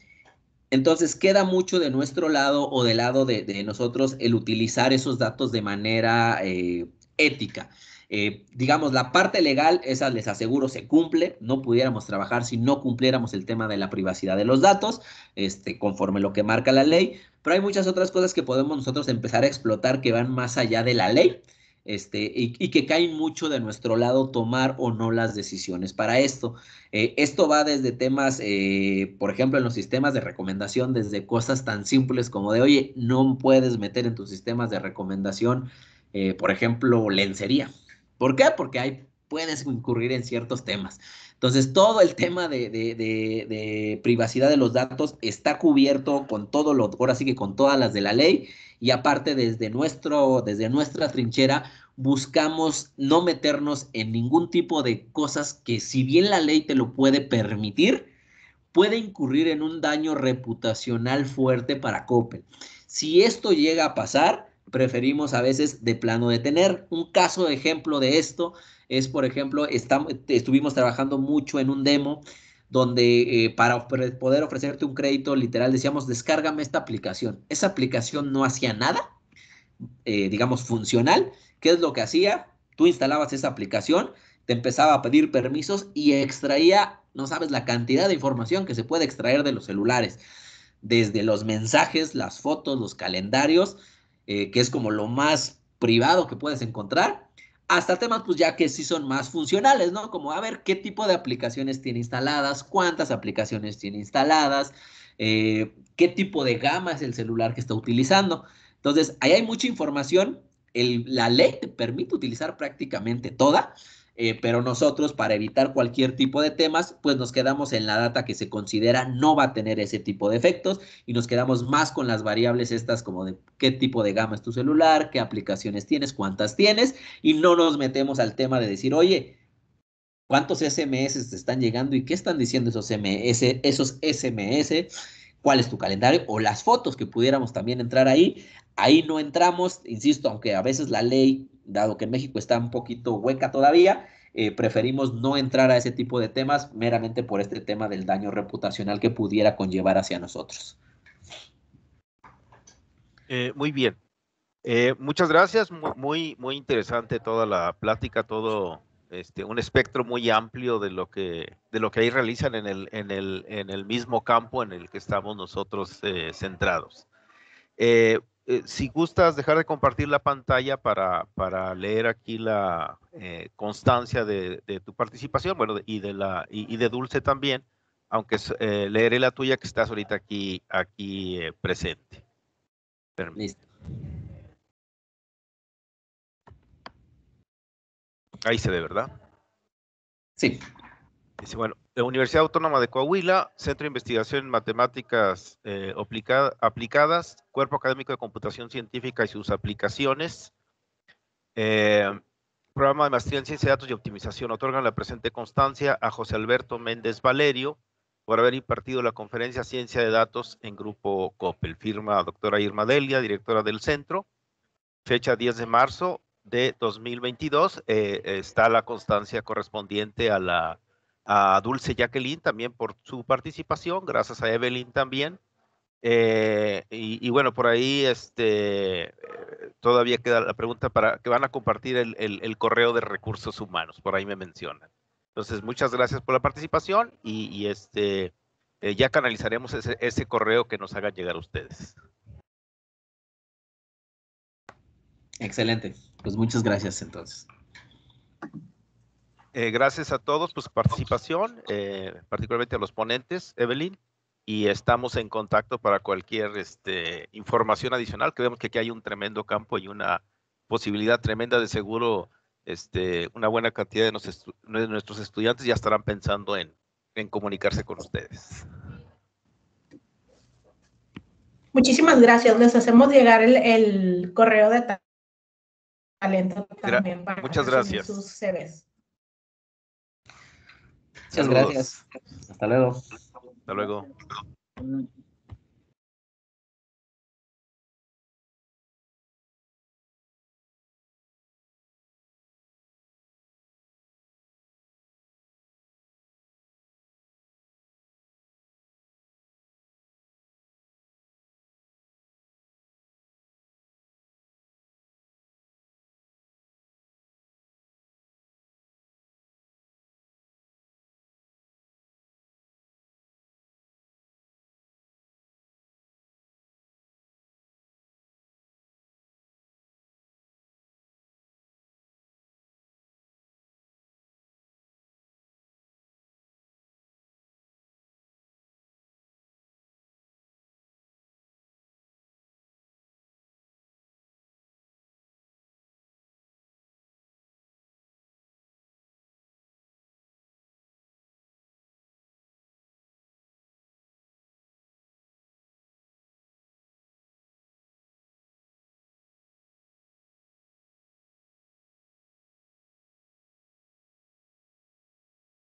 Speaker 4: entonces, queda mucho de nuestro lado o del lado de, nosotros el utilizar esos datos de manera eh, ética. Eh, digamos, la parte legal, esa les aseguro, se cumple. No pudiéramos trabajar si no cumpliéramos el tema de la privacidad de los datos, este, conforme lo que marca la ley. Pero hay muchas otras cosas que podemos nosotros empezar a explotar que van más allá de la ley. Este, y, que caen mucho de nuestro lado tomar o no las decisiones para esto. Eh, esto va desde temas, eh, por ejemplo, en los sistemas de recomendación, desde cosas tan simples como de, oye, no puedes meter en tus sistemas de recomendación, por ejemplo, lencería ¿Por qué? Porque ahí puedes incurrir en ciertos temas. Entonces, todo el tema de, privacidad de los datos está cubierto con todo lo, ahora sí que con todas las de la ley, y aparte desde nuestro, desde nuestra trinchera, buscamos no meternos en ningún tipo de cosas que, si bien la ley te lo puede permitir, puede incurrir en un daño reputacional fuerte para Coppel. Si esto llega a pasar, preferimos a veces de plano detener. Un caso de ejemplo de esto es, por ejemplo, estuvimos trabajando mucho en un demo donde eh, para poder ofrecerte un crédito literal decíamos, descárgame esta aplicación. Esa aplicación no hacía nada, eh, digamos, funcional. ¿Qué es lo que hacía? Tú instalabas esa aplicación, te empezaba a pedir permisos y extraía, no sabes la cantidad de información que se puede extraer de los celulares, desde los mensajes, las fotos, los calendarios, eh, que es como lo más privado que puedes encontrar, hasta temas pues ya que sí son más funcionales, ¿no? Como a ver qué tipo de aplicaciones tiene instaladas, cuántas aplicaciones tiene instaladas, eh, qué tipo de gama es el celular que está utilizando. Entonces, ahí hay mucha información. la ley te permite utilizar prácticamente toda. Eh, pero nosotros para evitar cualquier tipo de temas, pues nos quedamos en la data que se considera no va a tener ese tipo de efectos y nos quedamos más con las variables estas como de qué tipo de gama es tu celular, qué aplicaciones tienes, cuántas tienes y no nos metemos al tema de decir, oye, ¿cuántos SMS te están llegando y qué están diciendo esos SMS? Esos SMS cuál es tu calendario o las fotos que pudiéramos también entrar ahí. Ahí no entramos, insisto, aunque a veces la ley dado que México está un poquito hueca todavía, eh, preferimos no entrar a ese tipo de temas meramente por este tema del daño reputacional que pudiera conllevar hacia nosotros.
Speaker 1: Eh, muy bien. Eh, muchas gracias, muy, muy interesante toda la plática, todo este, un espectro muy amplio de lo que, de lo que ahí realizan en el, en el, en el mismo campo en el que estamos nosotros centrados. Eh, si gustas dejar de compartir la pantalla para, para leer aquí la eh, constancia de, de, tu participación, bueno, y de, la, y, de Dulce también, aunque eh, leeré la tuya que estás ahorita aquí, aquí presente. Listo. Ahí se ve, ¿verdad? Sí bueno, la Universidad Autónoma de Coahuila, Centro de Investigación en Matemáticas eh, Aplicadas, Cuerpo Académico de Computación Científica y sus aplicaciones, eh, Programa de Maestría en Ciencia de Datos y Optimización, otorgan la presente constancia a José Alberto Méndez Valerio por haber impartido la conferencia Ciencia de Datos en Grupo COPEL. Firma doctora Irma Delia, directora del centro. Fecha 10 de marzo de 2022. Eh, está la constancia correspondiente a la a Dulce Jacqueline también por su participación, gracias a Evelyn también. Eh, y, bueno, por ahí este, todavía queda la pregunta para que van a compartir el, correo de recursos humanos, por ahí me mencionan. Entonces, muchas gracias por la participación y, este, eh, ya canalizaremos ese, correo que nos hagan llegar a ustedes.
Speaker 4: Excelente. Pues muchas gracias entonces.
Speaker 1: Eh, gracias a todos por pues, su participación, eh, particularmente a los ponentes, Evelyn, y estamos en contacto para cualquier este, información adicional, Creemos que aquí hay un tremendo campo y una posibilidad tremenda de seguro, este, una buena cantidad de, nuestros estudiantes ya estarán pensando en, comunicarse con ustedes.
Speaker 2: Muchísimas gracias. Les hacemos llegar el, correo de talento
Speaker 1: también. para muchas gracias. Sus CVs. Muchas gracias. Hasta luego. Hasta luego.